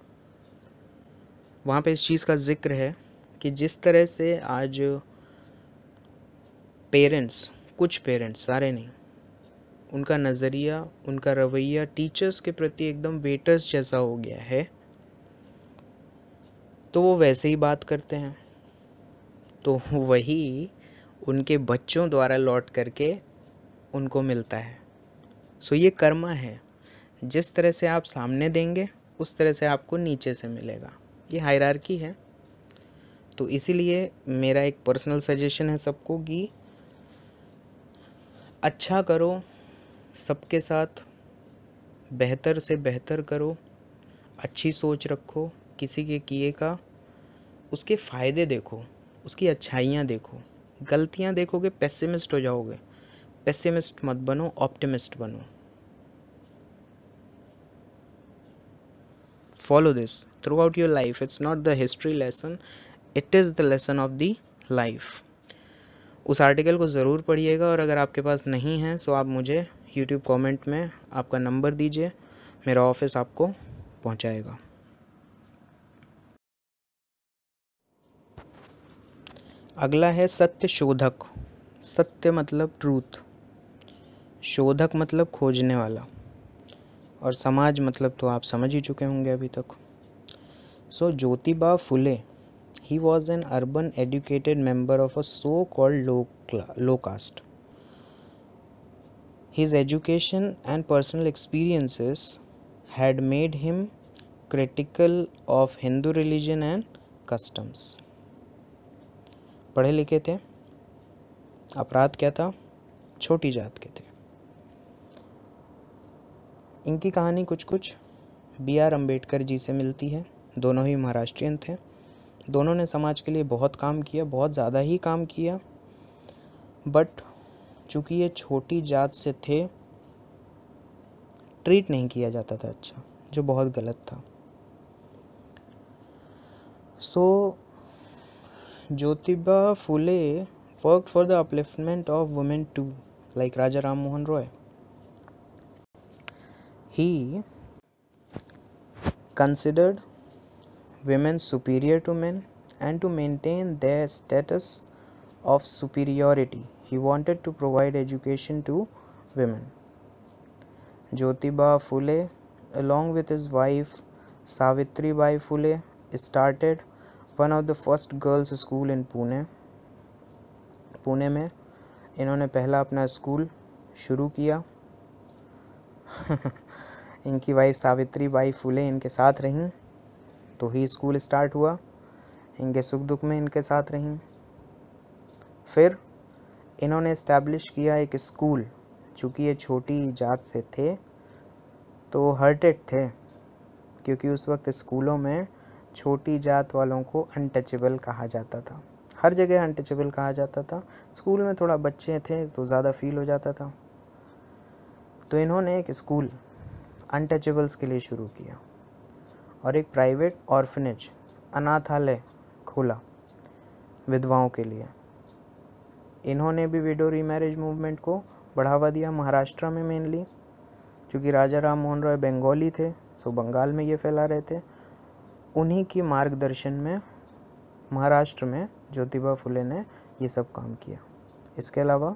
वहाँ पे इस चीज़ का ज़िक्र है कि जिस तरह से आज पेरेंट्स कुछ पेरेंट्स सारे नहीं उनका नज़रिया उनका रवैया टीचर्स के प्रति एकदम वेटर्स जैसा हो गया है तो वो वैसे ही बात करते हैं तो वही उनके बच्चों द्वारा लौट करके उनको मिलता है सो ये कर्मा है जिस तरह से आप सामने देंगे उस तरह से आपको नीचे से मिलेगा ये हायरार्की है तो इसीलिए मेरा एक पर्सनल सजेशन है सबको कि अच्छा करो सबके साथ बेहतर से बेहतर करो अच्छी सोच रखो किसी के किए का उसके फ़ायदे देखो उसकी अच्छाइयाँ देखो गलतियाँ देखोगे पेसिमिस्ट हो जाओगे पेसिमिस्ट मत बनो ऑप्टिमिस्ट बनो follow this throughout your life it's not the history lesson it is the lesson of the life उस आर्टिकल को ज़रूर पढ़िएगा और अगर आपके पास नहीं है तो आप मुझे यूट्यूब कमेंट में आपका नंबर दीजिए मेरा ऑफिस आपको पहुंचाएगा अगला है सत्य शोधक सत्य मतलब ट्रूथ शोधक मतलब खोजने वाला और समाज मतलब तो आप समझ ही चुके होंगे अभी तक so Jyotiba Phule he was an urban educated member of a so called low low caste His education and personal experiences had made him critical of Hindu religion and customs. पढ़े लिखे थे अपराध क्या था छोटी जात के थे इनकी कहानी कुछ कुछ बी आर अम्बेडकर जी से मिलती है दोनों ही महाराष्ट्रियन थे दोनों ने समाज के लिए बहुत काम किया बहुत ज़्यादा ही काम किया बट चूँकि ये छोटी जात से थे ट्रीट नहीं किया जाता था अच्छा जो बहुत गलत था so so, Jyotiba Phule work for the upliftment of women too like Raja Ram Mohan Roy he considered women superior to man and to maintain the status of superiority He wanted to provide education to women. Jyotiba Phule, along with his wife Savitri Bai Phule, started one of the first girls school in Pune. pune mein इन्होंने पहला अपना school शुरू किया इनकी wife Savitri by फूले इनके साथ रहीं तो ही स्कूल स्टार्ट हुआ इनके सुख दुख में इनके साथ रहीं फिर इन्होंने इस्टेब्लिश किया एक स्कूल चूँकि ये छोटी जात से थे तो हर्टेड थे क्योंकि उस वक्त स्कूलों में छोटी जात वालों को अनटचेबल कहा जाता था हर जगह अनटचेबल कहा जाता था स्कूल में थोड़ा बच्चे थे तो ज़्यादा फील हो जाता था तो इन्होंने एक स्कूल अनटचेबल्स के लिए शुरू किया और एक प्राइवेट ऑर्फनेज अनाथालय खोला विधवाओं के लिए इन्होंने भी विडो रीमैरिज मूवमेंट को बढ़ावा दिया महाराष्ट्र में मेनली क्योंकि राजा राम मोहन रॉय बंगाली थे सो बंगाल में ये फैला रहे थे उन्हीं की मार्गदर्शन में महाराष्ट्र में ज्योतिबा फुले ने ये सब काम किया इसके अलावा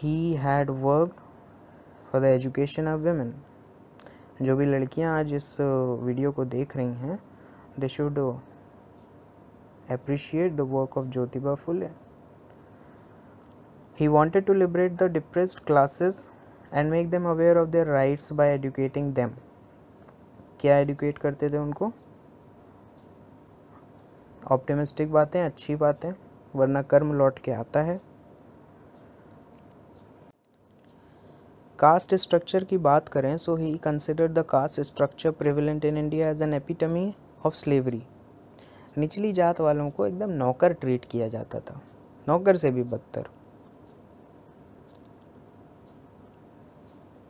he had work for the education of women जो भी लड़कियां आज इस वीडियो को देख रही हैं they should appreciate the work of Jyotiba Phule. He wanted to liberate the depressed classes and make them aware of their rights by educating them. क्या एडुकेट करते थे उनको ऑप्टिमिस्टिक बातें अच्छी बातें वरना कर्म लौट के आता है कास्ट स्ट्रक्चर की बात करें so he consider the caste structure prevalent in India as an epitome of slavery निचली जात वालों को एकदम नौकर ट्रीट किया जाता था नौकर से भी बदतर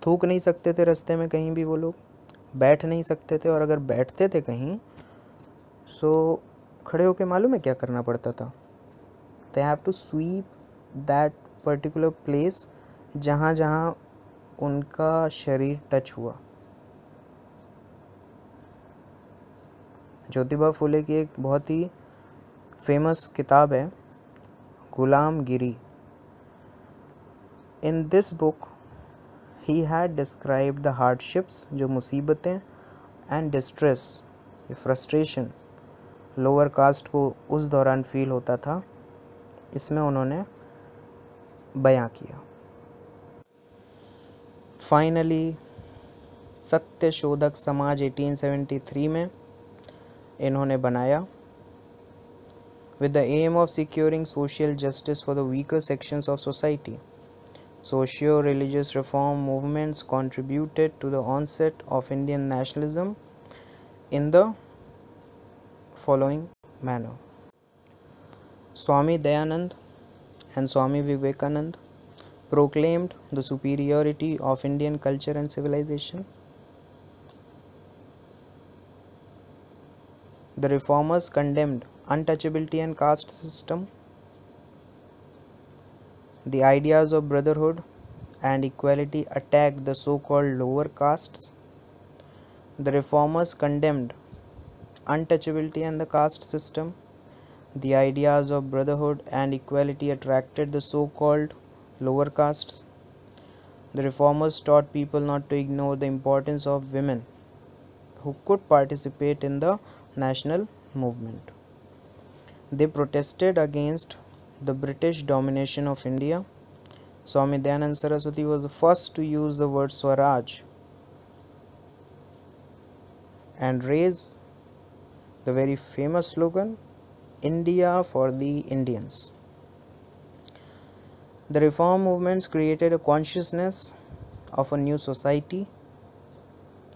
थूक नहीं सकते थे रास्ते में कहीं भी वो लोग बैठ नहीं सकते थे और अगर बैठते थे कहीं सो खड़े होकर मालूम है क्या करना पड़ता था they have to sweep that particular place जहाँ जहाँ उनका शरीर टच हुआ ज्योतिबा फुले की एक बहुत ही फेमस किताब है Gulamgiri in this book he had describe the hardships जो मुसीबतें and distress frustration lower caste को उस दौरान फील होता था इसमें उन्होंने बयां किया फाइनली सत्यशोधक समाज 1873 में इन्होंने बनाया with the aim of securing social justice for the weaker sections of society. Socio religious reform movements contributed to the onset of Indian nationalism in the following manner Swami Dayanand and Swami Vivekanand proclaimed the superiority of Indian culture and civilization. The reformers condemned untouchability and caste system, the ideas of brotherhood and equality attacked the so-called lower castes. The reformers condemned untouchability and the caste system. The ideas of brotherhood and equality attracted the so-called lower castes. The reformers taught people not to ignore the importance of women who could participate in the national movement. They protested against the British domination of India. Swami Dayanand Saraswati was the first to use the word Swaraj and raise the very famous slogan India for the Indians. The reform movements created a consciousness of a new society,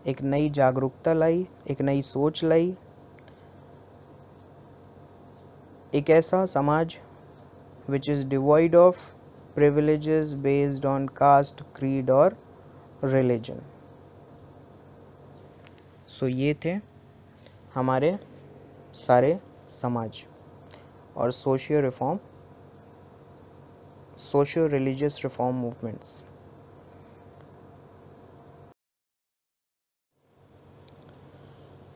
एक नई जागरूकता लाई एक नई सोच लाई एक ऐसा समाज which is divide of privilege based on caste creed और रिलीजन सो ये थे हमारे सारे समाज और socio reform socio religious reform movements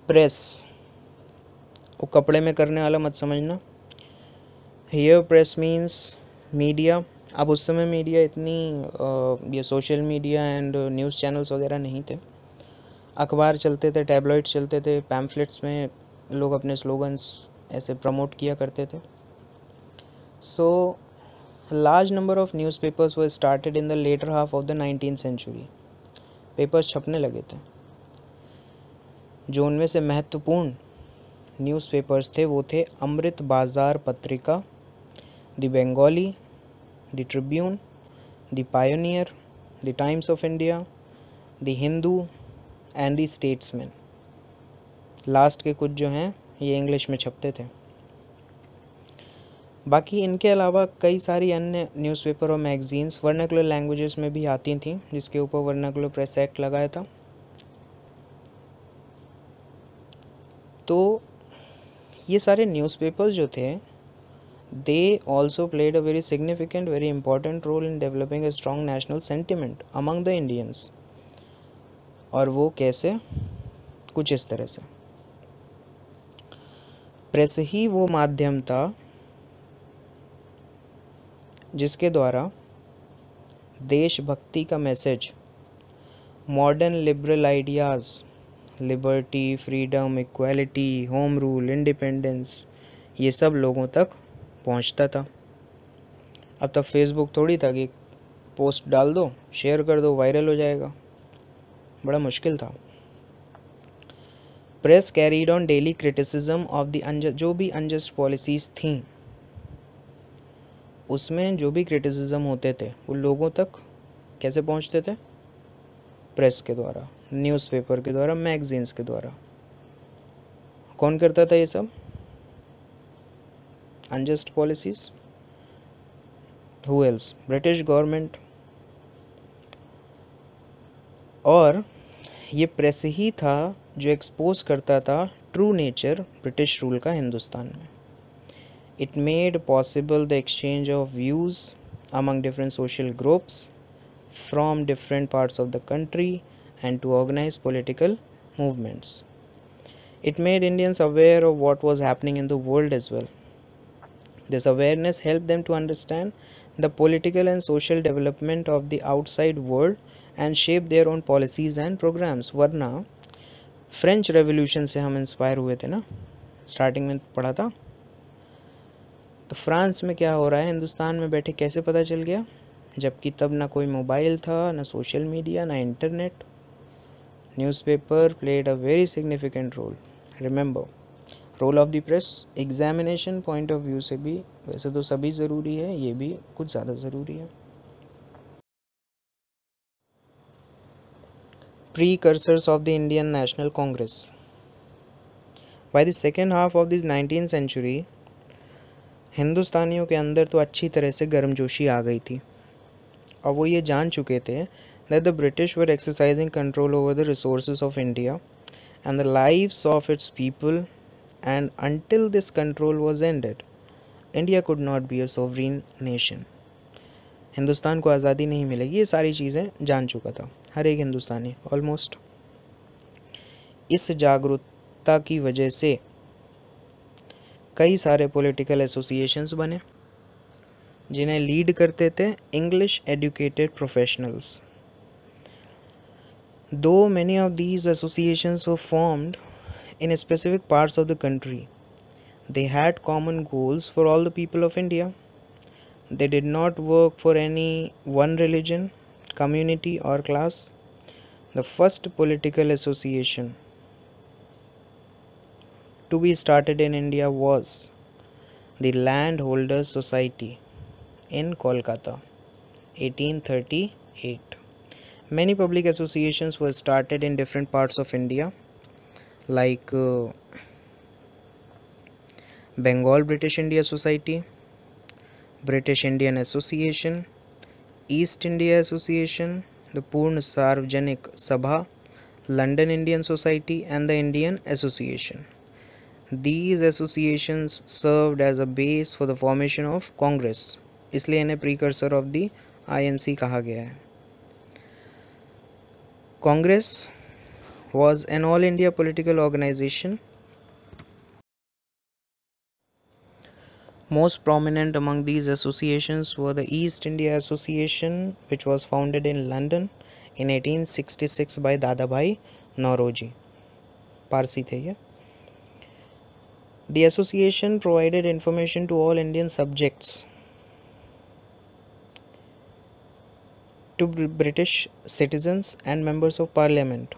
press वो कपड़े में करने वाला मत समझना हेयर प्रेस मीन्स मीडिया अब उस समय मीडिया इतनी ये social media and news channels वगैरह नहीं थे अखबार चलते थे टैबलॉइड्स चलते थे पैम्फलेट्स में लोग अपने स्लोगन्स ऐसे प्रमोट किया करते थे so large number of newspapers were started in the latter half of the nineteen century papers छपने लगे थे जो उनमें से महत्वपूर्ण न्यूज़पेपर्स थे वो थे अमृत बाज़ार पत्रिका The Bengali, The Tribune, The Pioneer, The Times of India, The Hindu and the statesman last के कुछ जो हैं ये इंग्लिश में छपते थे बाकी इनके अलावा कई सारी अन्य न्यूज़पेपर और मैगजीन्स वर्नाकुलर लैंग्वेजेस में भी आती थी जिसके ऊपर वर्नाकुलर प्रेस एक्ट लगाया था तो ये सारे न्यूज़पेपर जो थे they also played a very significant, very important role in developing a strong national sentiment among the Indians. और वो कैसे कुछ इस तरह से प्रेस ही वो माध्यम था जिसके द्वारा देशभक्ति का message modern liberal ideas liberty freedom equality home rule independence ये सब लोगों तक पहुंचता था अब तब फेसबुक थोड़ी था कि पोस्ट डाल दो शेयर कर दो वायरल हो जाएगा बड़ा मुश्किल था press carried on daily criticism of the जो भी अनजस्ट पॉलिसीज़ थी उसमें जो भी क्रिटिसिज्म होते थे वो लोगों तक कैसे पहुंचते थे प्रेस के द्वारा न्यूज़पेपर के द्वारा मैगजीन्स के द्वारा कौन करता था ये सब unjust policies who else british government or, ये प्रेस ही था जो एक्सपोज करता था ट्रू नेचर ब्रिटिश रूल का हिंदुस्तान में it made possible the exchange among different social groups from different parts of the country and to organize political movements. It made Indians aware of what was happening in the world as well. This awareness helped them to understand the political and social development of the outside world and shape their own policies and programs. वरना french revolution se hum inspire hue the na starting mein padha tha to france mein kya ho raha hai hindustan mein baithe kaise pata chal gaya jabki tab na koi mobile tha na social media na internet newspaper played a very significant role remember role of the press examination point of view से भी वैसे तो सभी ज़रूरी है ये भी कुछ ज़्यादा ज़रूरी है precursors of the Indian National Congress by the second half of this nineteen century हिंदुस्तानियों के अंदर तो अच्छी तरह से गर्मजोशी आ गई थी और वो ये जान चुके थे that the British were exercising control over the resource of India and the lives of its people and until this control was ended, India could not be a sovereign nation हिंदुस्तान को आज़ादी नहीं मिलेगी ये सारी चीज़ें जान चुका था हर एक हिंदुस्तानी ऑलमोस्ट इस जागरूकता की वजह से कई सारे पॉलिटिकल एसोसिएशंस बने जिन्हें लीड करते थे English educated professionals though many of these associations वो formed in specific parts of the country. They had common goals for all the people of India. They did not work for any one religion, community, or class. The first political association to be started in India was the Landholders Society in Kolkata, 1838. Many public associations were started in different parts of India. Like Bengal British India Society British Indian Association East India Association the Poona Sarvajanik Sabha London Indian Society and the Indian Association these associations served as a base for the formation of Congress इसलिए इन्हें precursor of the C कहा गया है Congress was an all India political organization. Most prominent among these associations were the East India Association, which was founded in London in 1866 by Dadabhai Naroji, Parsi The association provided information to all Indian subjects to British citizens and members of parliament.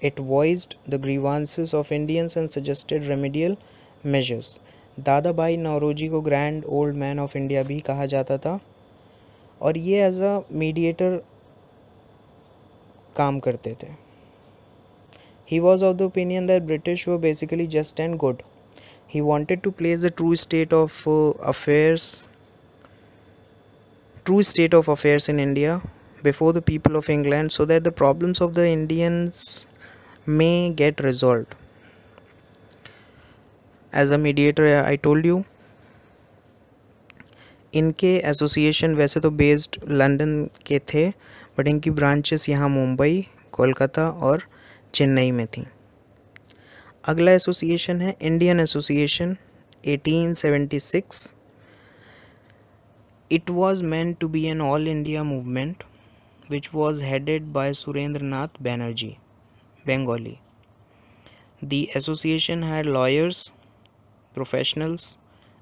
It voiced the grievances of Indians and suggested remedial measures. Dada Bhai Nauroji ko Grand Old Man of India bhi kaha jata tha. as a mediator kaam He was of the opinion that British were basically just and good. He wanted to place the true state of uh, affairs true state of affairs in India before the people of England so that the problems of the Indians may get resolved as a mediator i told you इनके association वैसे तो based London के थे but इनकी branches यहाँ मुंबई कोलकाता और चेन्नई में थी अगला एसोसिएशन है Indian Association 1876 It was meant to be an all India movement which was headed by Surendra Nath Banerjee. Bengali. The association had lawyers, professionals,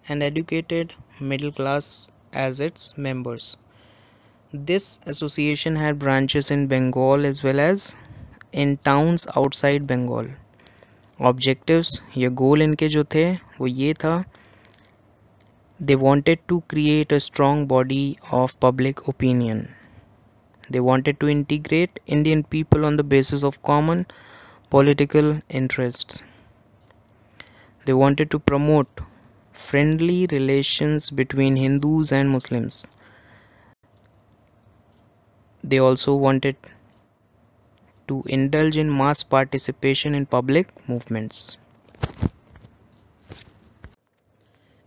and educated middle class as its members. This association had branches in Bengal as well as in towns outside Bengal. Objectives: या goal in जो थे वो ये था they wanted to create a strong body of they wanted to integrate Indian people on the basis of common political interests. They wanted to promote friendly relations between Hindus and Muslims. They also wanted to indulge in mass participation in public movements.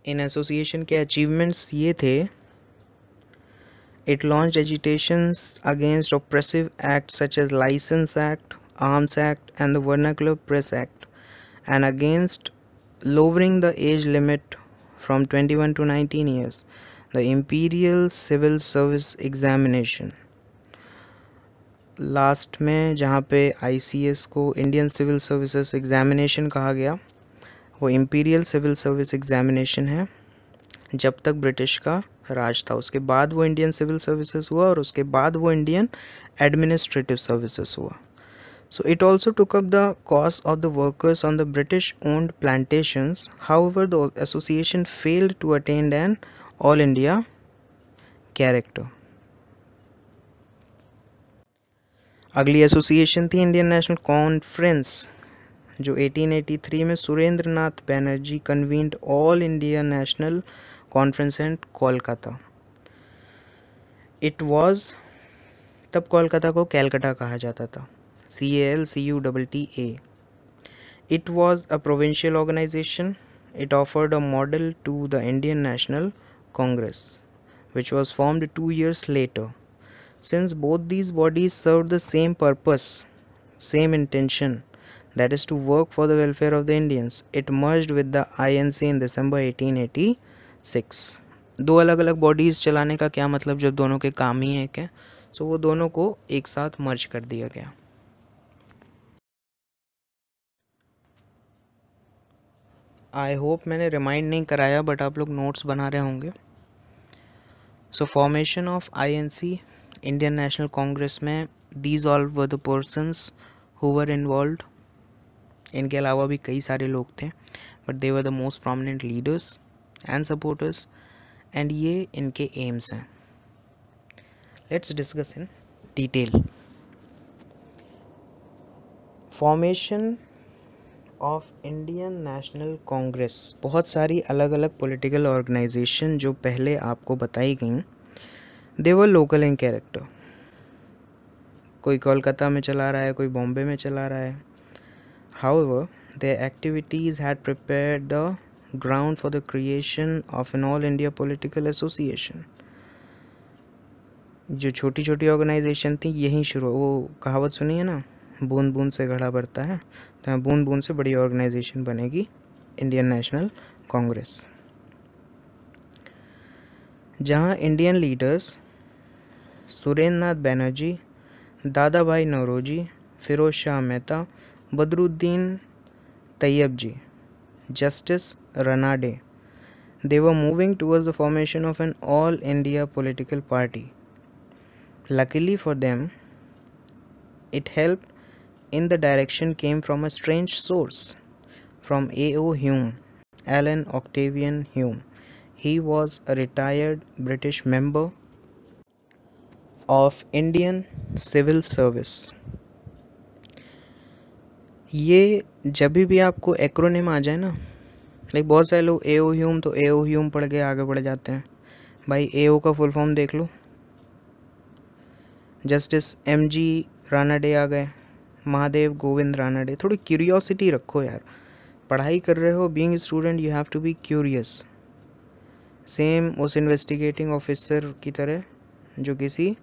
In association, के achievements ये थे it launched agitations against oppressive acts such as License Act, Arms Act and the Vernacular Press Act and against lowering the age limit from 21 to 19 years, the Imperial Civil Service Examination. Last में जहाँ पे ICS को Indian Civil services examination कहा गया वो imperial civil service examination है जब तक ब्रिटिश का राज था उसके बाद वो इंडियन सिविल सर्विसेज हुआ और उसके बाद वो इंडियन एडमिनिस्ट्रेटिव सर्विसेज हुआ so it also took up the cause of the workers on the British owned plantations however the association failed to attend an all India character अगली association थी Indian National Conference जो 1883 में Surendranath Banerjee convened all India national conference in Kolkata. It was तब कोलकाता को Calcutta कहा जाता था C L C U double T it offered a model to the Indian National Congress, which was formed two years later. Since both these bodies served the same purpose, same intention, that is to work for the welfare of the Indians, it merged with the INC in December 1880 six दो अलग अलग bodies चलाने का क्या मतलब जब दोनों के काम ही एक है सो वो दोनों को एक साथ मर्ज कर दिया गया आई होप मैंने रिमाइंड नहीं कराया बट आप लोग नोट्स बना रहे होंगे so formation of INC Indian National Congress में these all were the persons were involve इनके अलावा भी कई सारे लोग थे but they were the most prominent leaders and supporters and ये इनके एम्स हैं let's discuss in detail formation of Indian National Congress बहुत सारी अलग अलग पॉलिटिकल ऑर्गेनाइजेशन जो पहले आपको बताई गई देवर लोकल इन कैरेक्टर कोई कोलकाता में चला रहा है कोई बॉम्बे में चला रहा है how they activities had prepare the ground for the creation of an all India political association. जो छोटी छोटी ऑर्गेनाइजेशन थी यही शुरू वो कहावत सुनी है ना बूंद बूंद से घड़ा भरता है तो बूंद बूंद से बड़ी ऑर्गेनाइजेशन बनेगी इंडियन नेशनल कांग्रेस जहाँ Indian leaders Surendranath Banerjee Dadabhai Naoroji Firoz Shah Mehta Badruddin Tyabji justice Ranade. They were moving towards the formation of an all India political party. Luckily for them, it helped in the direction came from a strange source from A.O. Hume, Alan Octavian Hume. He was a retired British member of Indian Civil Service. ये जब भी आपको acronym आ जाए ना like बहुत सारे लोग ए Hume तो ए ह्यूम पढ़ के आगे बढ़ जाते हैं भाई ए का फुल फॉर्म देख लो जस्टिस एम जी रानाडे आ गए महादेव गोविंद रानाडे थोड़ी क्यूरियोसिटी रखो यार पढ़ाई कर रहे हो being student you have to be curious same उस इन्वेस्टिगेटिंग ऑफिसर की तरह जो किसी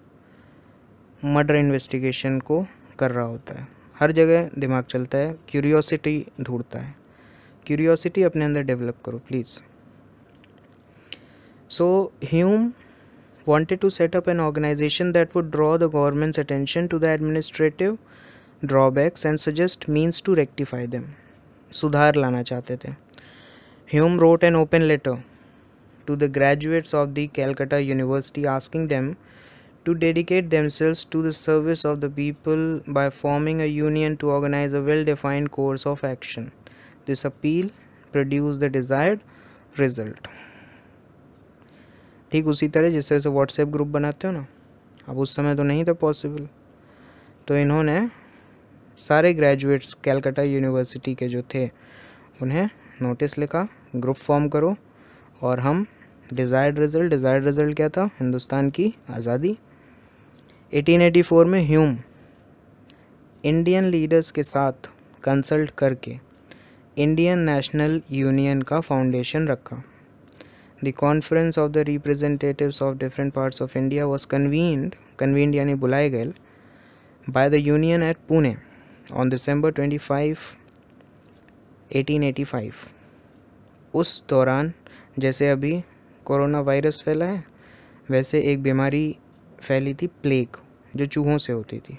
मर्डर इन्वेस्टिगेशन को कर रहा होता है हर जगह दिमाग चलता है क्यूरियोसिटी ढूंढता है क्यूरियोसिटी अपने अंदर डेवलप करो please so Hume wanted to set up an organisation that would draw the government's attention to the administrative drawbacks and suggest means to rectify them सुधार लाना चाहते थे Hume wrote an open letter to the graduates of the Calcutta University asking them to dedicate themselves to the service of the people by forming a union to organise a well defined course of action This appeal produce the desired result. ठीक उसी तरह जिस तरह से WhatsApp group बनाते हो ना अब उस समय तो नहीं था पॉसिबल तो इन्होंने सारे ग्रेजुएट्स कैलकाटा यूनिवर्सिटी के जो थे उन्हें नोटिस लिखा ग्रुप फॉर्म करो और हम डिज़ायर्ड रिज़ल्ट डिज़ायर्ड रिज़ल्ट क्या था हिंदुस्तान की आज़ादी 1884 में ह्यूम इंडियन लीडर्स के साथ कंसल्ट करके इंडियन नेशनल यूनियन का फाउंडेशन रखा the conference of the representatives of different parts of India was convened convened यानी बुलाए गए by the union at Pune on December eighty five उस दौरान जैसे अभी कोरोना वायरस फैला है वैसे एक बीमारी फैली थी प्लेग जो चूहों से होती थी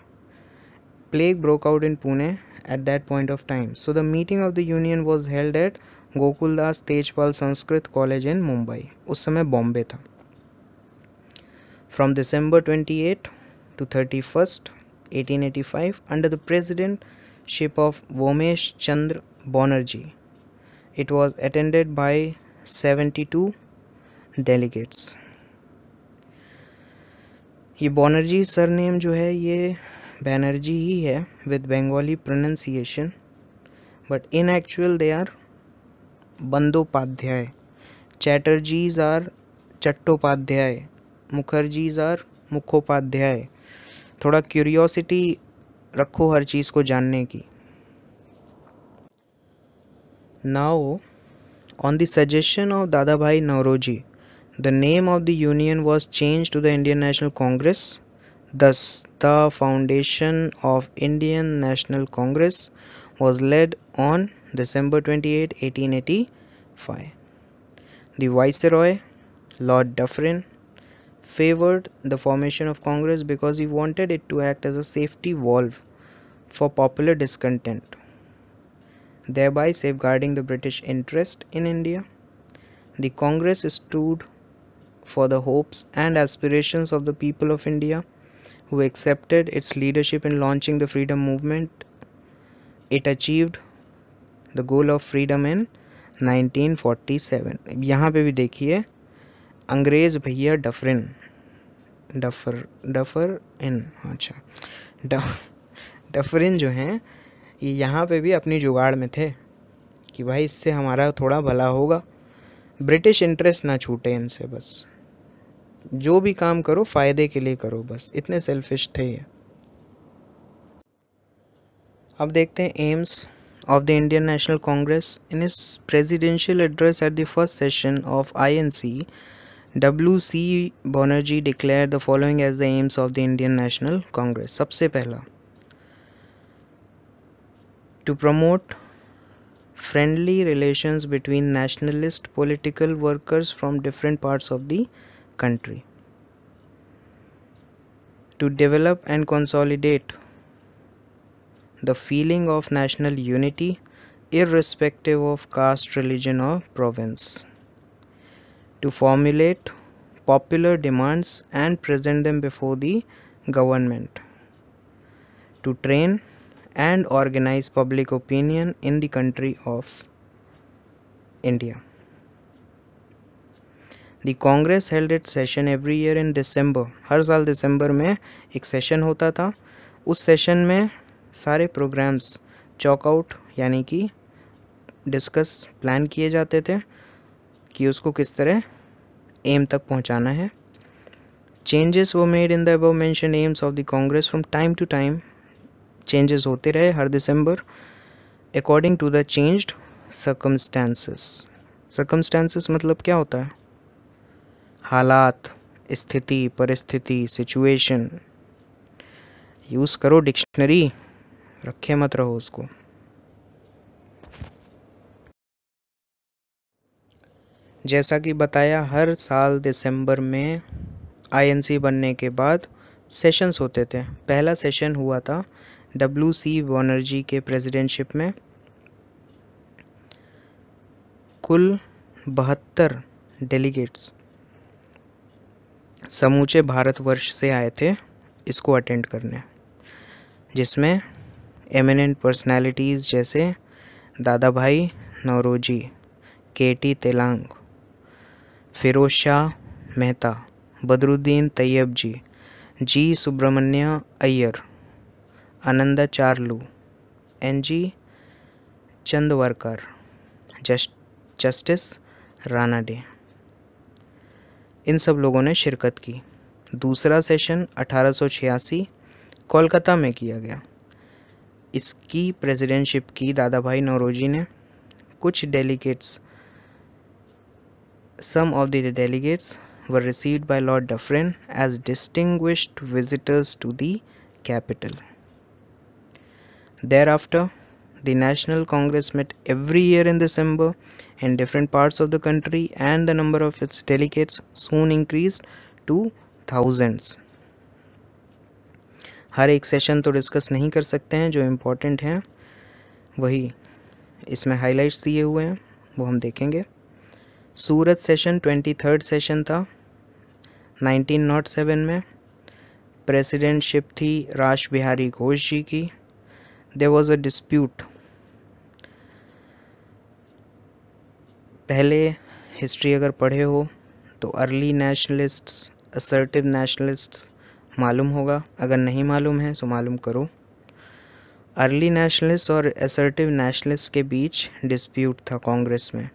plague broke out in Pune at that point of time. So the meeting of the union was held at Gokuldas Tejpal Sanskrit College in Mumbai. उस समय बॉम्बे था. From December 28 to 31, 1885, under the presidentship of Vomesh Chandra Banerjee, it was attended by 72 delegates. ये बॉनर्जी surname जो है ये बैनर्जी ही है with Bengali pronunciation but in actual they are Bandopadhyay Chatterjees are Chattopadhyay Mukherjees are Mukhopadhyay थोड़ा क्यूरियोसिटी रखो हर चीज़ को जानने की नाओ on the suggestion of Dadabhai Naoroji the name of the union was change to the Indian National Congress thus the foundation of Indian National Congress was led on December 28, 1885. The Viceroy, Lord Dufferin, favored the formation of Congress because he wanted it to act as a safety valve for popular discontent, thereby safeguarding the British interest in India. The Congress stood for the hopes and aspirations of the people of India who accepted its leadership in launching the freedom movement. It achieved the goal of freedom in 1947 यहाँ पे भी देखिए अंग्रेज़ भैया Dufferin duffer duffer इन अच्छा डफ Dufferin जो हैं ये यहाँ पे भी अपनी जुगाड़ में थे कि भाई इससे हमारा थोड़ा भला होगा ब्रिटिश इंटरेस्ट ना छूटे इनसे बस जो भी काम करो फ़ायदे के लिए करो बस इतने सेल्फिश थे ये अब देखते हैं aims of the Indian National Congress in his presidential address at the first session of INC W C Banerjee declared the following as the aims of the Indian National Congress सबसे पहला to promote friendly relations between nationalist political workers from different parts of the country. To develop and consolidate the feeling of national unity irrespective of caste, religion, or province. To formulate popular demands and present them before the government. To train and organize public opinion in the country of India. The Congress held it session every year in December हर साल दिसंबर में एक session होता था उस session में सारे प्रोग्राम्स चॉकआउट यानी कि डिस्कस प्लान किए जाते थे कि उसको किस तरह एम तक पहुंचाना है चेंजेस वो made in the above mention aims of the Congress from time to time changes होते रहे हर दिसंबर according to the changed circumstances circumstances मतलब क्या होता है हालात स्थिति परिस्थिति सिचुएशन यूज़ करो डिक्शनरी रखे मत रहो उसको जैसा कि बताया हर साल दिसंबर में आईएनसी बनने के बाद सेशंस होते थे पहला सेशन हुआ था डब्ल्यू सी वनर्जी के प्रेसिडेंटशिप में कुल बहत्तर डेलीगेट्स समूचे भारतवर्ष से आए थे इसको अटेंड करने जिसमें एमिनेंट पर्सनालिटीज़ जैसे दादा Dadabhai Naoroji K T Telang Firoz Shah Mehta Badruddin Tyabji G Subramania Iyer Ananda Charlu N G Chandavarkar just justice Ranade इन सब लोगों ने शिरकत की दूसरा सेशन 1886 कोलकाता में किया गया इसकी प्रेसिडेंटशिप की दादा भाई नौरोजी ने कुछ delegates some of the delegates were received by Lord Dufferin as distinguished visitors to the capital there after The National Congress met every year in December in different parts of the country and the number of its delegates soon increased to thousands. हर एक session तो discuss नहीं कर सकते हैं जो important हैं वही इसमें हाइलाइट्स दिए हुए हैं वो हम देखेंगे Surat session twenty third session था नाइनटीन नॉट सेवन में प्रेसिडेंटशिप थी राज बिहारी घोष जी की देर वॉज़ अ डिस्प्यूट पहले हिस्ट्री अगर पढ़े हो तो अर्ली नेशनलिस्ट्स असर्टिव नेशनलिस्ट्स मालूम होगा अगर नहीं मालूम है तो मालूम करो अर्ली नेशनलिस्ट और असर्टिव नेशनलिस्ट के बीच डिस्प्यूट था कांग्रेस में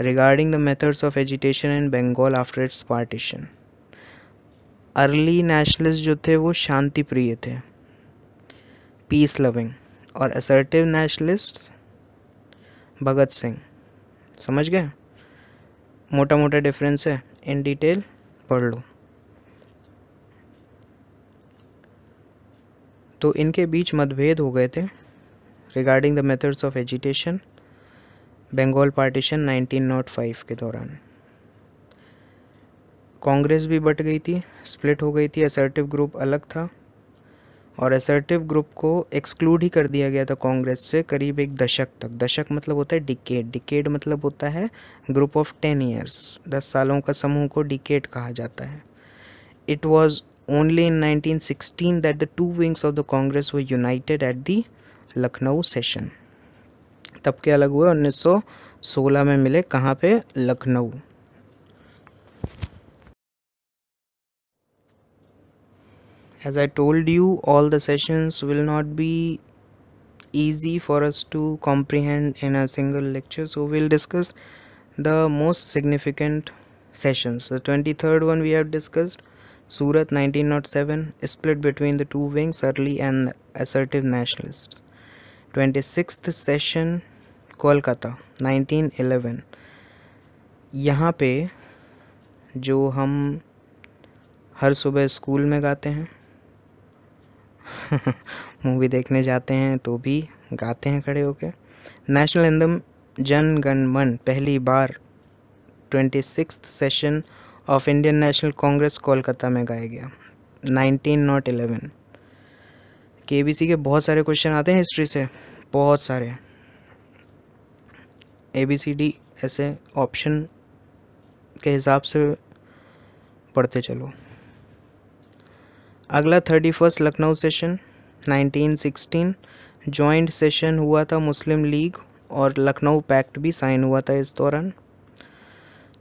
regarding the methods of agitation in Bengal after its partition early nationalist जो थे वो शांति प्रिय थे पीस लविंग और असर्टिव नेशनलिस्ट भगत सिंह समझ गए मोटा मोटा डिफरेंस है इन डिटेल पढ़ लो तो इनके बीच मतभेद हो गए थे regarding the methods of agitation Bengal partition 1905 के दौरान कांग्रेस भी बट गई थी स्प्लिट हो गई थी असर्टिव ग्रुप अलग था और एसर्टिव ग्रुप को एक्सक्लूड ही कर दिया गया था कांग्रेस से करीब एक दशक तक दशक मतलब होता है डिकेड डिकेड मतलब होता है ग्रुप ऑफ टेन ईयर्स दस सालों का समूह को डिकेड कहा जाता है it was only in nineteen sixteen that the two wings of the Congress were united at the Lucknow session तब के अलग हुए 1916 में मिले कहाँ पे Lucknow as I told you all the sessions will not be easy for us to comprehend in a single lecture so we'll discuss the most significant sessions the 23rd one we have discussed Surat 1907 split between the two wings early and assertive nationalists 26th session kolkata 1911 yahan pe jo hum हर सुबह school में गाते हैं movie देखने जाते हैं तो भी गाते हैं खड़े होकर नेशनल एंथम जन गण मन पहली बार twenty session of Indian National Congress Kolkata में गाया गया नाइनटीन नॉट एलेवन के बी सी के बहुत सारे क्वेश्चन आते हैं हिस्ट्री से बहुत सारे ए बी सी डी ऐसे ऑप्शन के हिसाब से पढ़ते चलो अगला thirty first Lucknow session nineteen sixteen joint session हुआ था मुस्लिम लीग और लखनऊ पैक्ट भी साइन हुआ था इस दौरान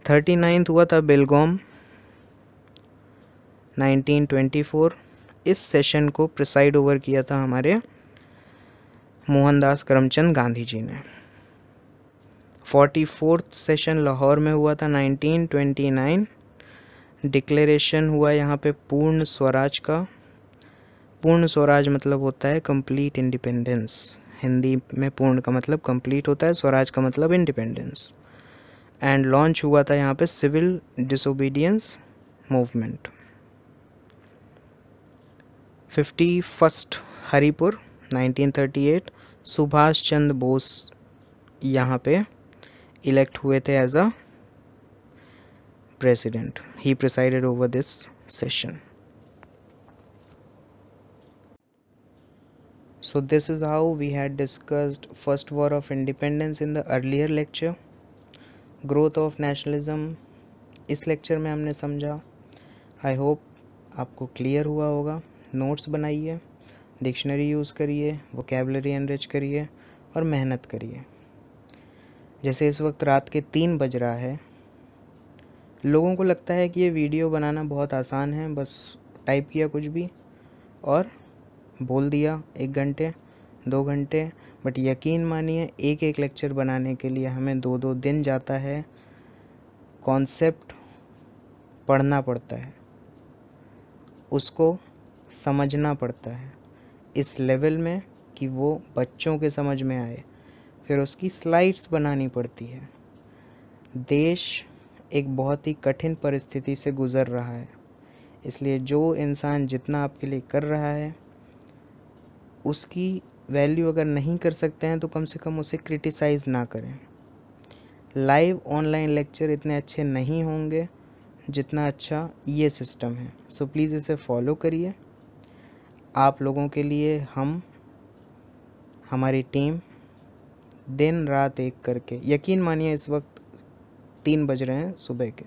थर्टी नाइन्थ हुआ था बेलगाम 1924 इस सेशन को प्रिसाइड ओवर किया था हमारे मोहनदास करमचंद गांधी जी ने फोर्टी फोर्थ सेशन लाहौर में हुआ था 1929 डिक्लेरेशन हुआ यहाँ पे पूर्ण स्वराज का पूर्ण स्वराज मतलब होता है कंप्लीट इंडिपेंडेंस हिंदी में पूर्ण का मतलब कंप्लीट होता है स्वराज का मतलब इंडिपेंडेंस एंड लॉन्च हुआ था यहाँ पे civil disobedience movement fifty first Haripur 1938 Subhash Chandra Bose यहाँ पे इलेक्ट हुए थे as a president. He presided over this session. So this is how we had discussed first war of independence in the earlier lecture. growth of nationalism इस lecture में हमने समझा I hope आपको clear हुआ होगा notes बनाइए dictionary use करिए vocabulary enrich करिए और मेहनत करिए जैसे इस वक्त रात के तीन बज रहा है लोगों को लगता है कि ये वीडियो बनाना बहुत आसान है बस टाइप किया कुछ भी और बोल दिया एक घंटे दो घंटे बट यकीन मानिए एक एक लेक्चर बनाने के लिए हमें दो दो दिन जाता है कॉन्सेप्ट पढ़ना पड़ता है उसको समझना पड़ता है इस लेवल में कि वो बच्चों के समझ में आए फिर उसकी स्लाइड्स बनानी पड़ती है देश एक बहुत ही कठिन परिस्थिति से गुज़र रहा है इसलिए जो इंसान जितना आपके लिए कर रहा है उसकी वैल्यू अगर नहीं कर सकते हैं तो कम से कम उसे क्रिटिसाइज़ ना करें लाइव ऑनलाइन लेक्चर इतने अच्छे नहीं होंगे जितना अच्छा ये सिस्टम है सो प्लीज़ इसे फॉलो करिए आप लोगों के लिए हम हमारी टीम दिन रात एक करके यकीन मानिए इस वक्त तीन बज रहे हैं सुबह के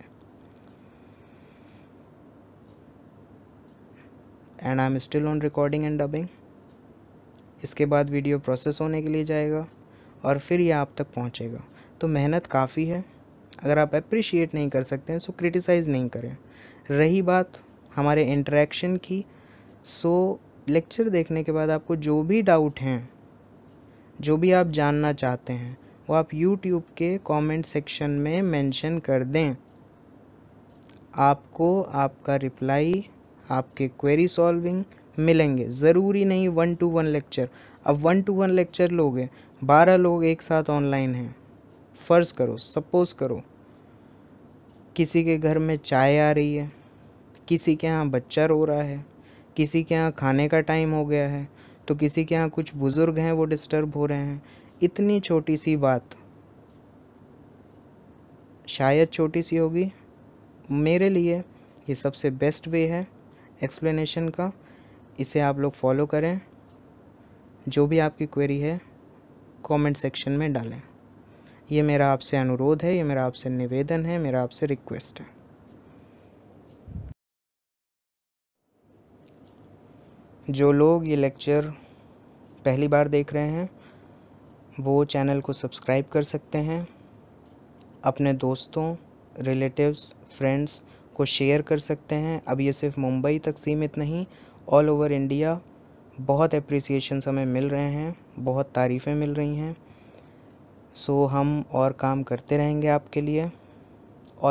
and I am still on recording and dubbing इसके बाद वीडियो प्रोसेस होने के लिए जाएगा और फिर ये आप तक पहुंचेगा तो मेहनत काफ़ी है अगर आप अप्रिशिएट नहीं कर सकते हैं सो क्रिटिसाइज़ नहीं करें रही बात हमारे इंटरेक्शन की सो लेक्चर देखने के बाद आपको जो भी डाउट हैं जो भी आप जानना चाहते हैं वो आप यूट्यूब के कमेंट सेक्शन में मेंशन कर दें आपको आपका रिप्लाई आपके क्वेरी सॉल्विंग मिलेंगे ज़रूरी नहीं वन टू वन लेक्चर अब वन टू वन लेक्चर लोगे बारह लोग एक साथ ऑनलाइन हैं फ़र्ज़ करो सपोज़ करो किसी के घर में चाय आ रही है किसी के यहाँ बच्चा रो रहा है किसी के यहाँ खाने का टाइम हो गया है तो किसी के यहाँ कुछ बुज़ुर्ग हैं वो डिस्टर्ब हो रहे हैं इतनी छोटी सी बात शायद छोटी सी होगी मेरे लिए ये सबसे बेस्ट वे है एक्सप्लेनेशन का इसे आप लोग फॉलो करें जो भी आपकी क्वेरी है कमेंट सेक्शन में डालें ये मेरा आपसे अनुरोध है ये मेरा आपसे निवेदन है मेरा आपसे रिक्वेस्ट है जो लोग ये लेक्चर पहली बार देख रहे हैं वो चैनल को सब्सक्राइब कर सकते हैं अपने दोस्तों रिलेटिव्स फ्रेंड्स को शेयर कर सकते हैं अब ये सिर्फ मुंबई तक सीमित नहीं ऑल ओवर इंडिया बहुत अप्रिसिएशन हमें मिल रहे हैं बहुत तारीफ़ें मिल रही हैं सो हम और काम करते रहेंगे आपके लिए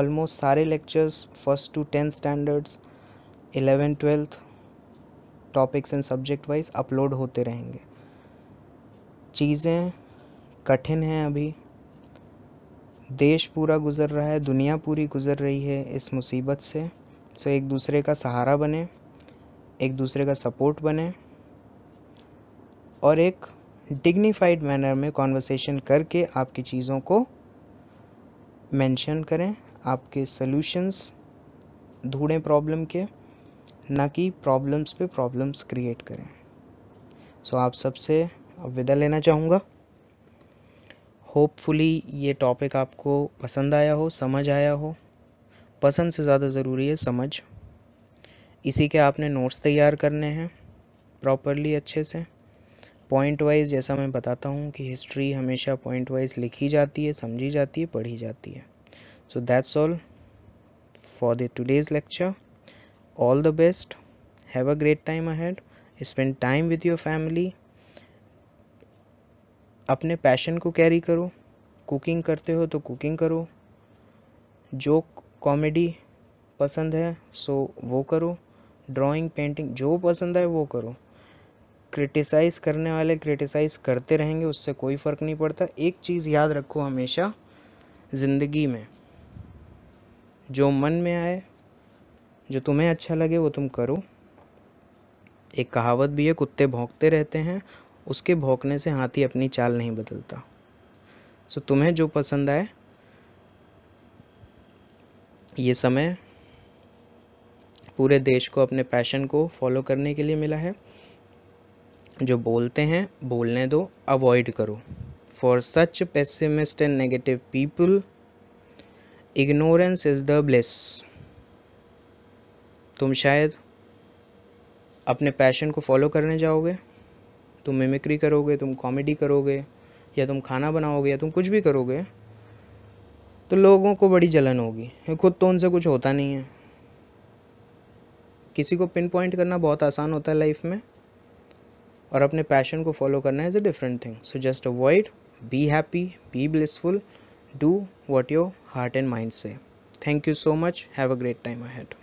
ऑलमोस्ट सारे lectures first to tenth standards eleven twelfth topics and subject wise upload होते रहेंगे चीज़ें कठिन हैं अभी देश पूरा गुज़र रहा है दुनिया पूरी गुज़र रही है इस मुसीबत से सो एक दूसरे का सहारा बने एक दूसरे का सपोर्ट बने और एक डिग्निफाइड मैनर में कॉन्वर्सेशन करके आपकी चीज़ों को मेंशन करें आपके सॉल्यूशंस ढूंढें प्रॉब्लम के ना कि प्रॉब्लम्स पे प्रॉब्लम्स क्रिएट करें सो so, आप सबसे विदा लेना चाहूँगा होपफुली ये टॉपिक आपको पसंद आया हो समझ आया हो पसंद से ज़्यादा ज़रूरी है समझ इसी के आपने नोट्स तैयार करने हैं प्रॉपरली अच्छे से पॉइंट वाइज जैसा मैं बताता हूँ कि हिस्ट्री हमेशा पॉइंट वाइज लिखी जाती है समझी जाती है पढ़ी जाती है so that's all for the today's lecture all the best have a great time ahead spend time with your family अपने पैशन को कैरी करो कुकिंग करते हो तो कुकिंग करो जोक कॉमेडी पसंद है सो वो करो ड्राइंग पेंटिंग जो पसंद है वो करो क्रिटिसाइज़ करने वाले क्रिटिसाइज़ करते रहेंगे उससे कोई फ़र्क नहीं पड़ता एक चीज़ याद रखो हमेशा ज़िंदगी में जो मन में आए जो तुम्हें अच्छा लगे वो तुम करो एक कहावत भी है कुत्ते भौंकते रहते हैं उसके भौंकने से हाथी अपनी चाल नहीं बदलता सो तुम्हें जो पसंद आए ये समय पूरे देश को अपने पैशन को फॉलो करने के लिए मिला है जो बोलते हैं बोलने दो अवॉइड करो for such pessimist and negative people ignorance is the bliss तुम शायद अपने पैशन को फॉलो करने जाओगे तुम मिमिक्री करोगे तुम कॉमेडी करोगे या तुम खाना बनाओगे या तुम कुछ भी करोगे तो लोगों को बड़ी जलन होगी खुद तो उनसे कुछ होता नहीं है किसी को पिन पॉइंट करना बहुत आसान होता है लाइफ में और अपने पैशन को फॉलो करना is a different thing so just avoid be happy be blissful do what your heart and mind से thank you so much have a great time I had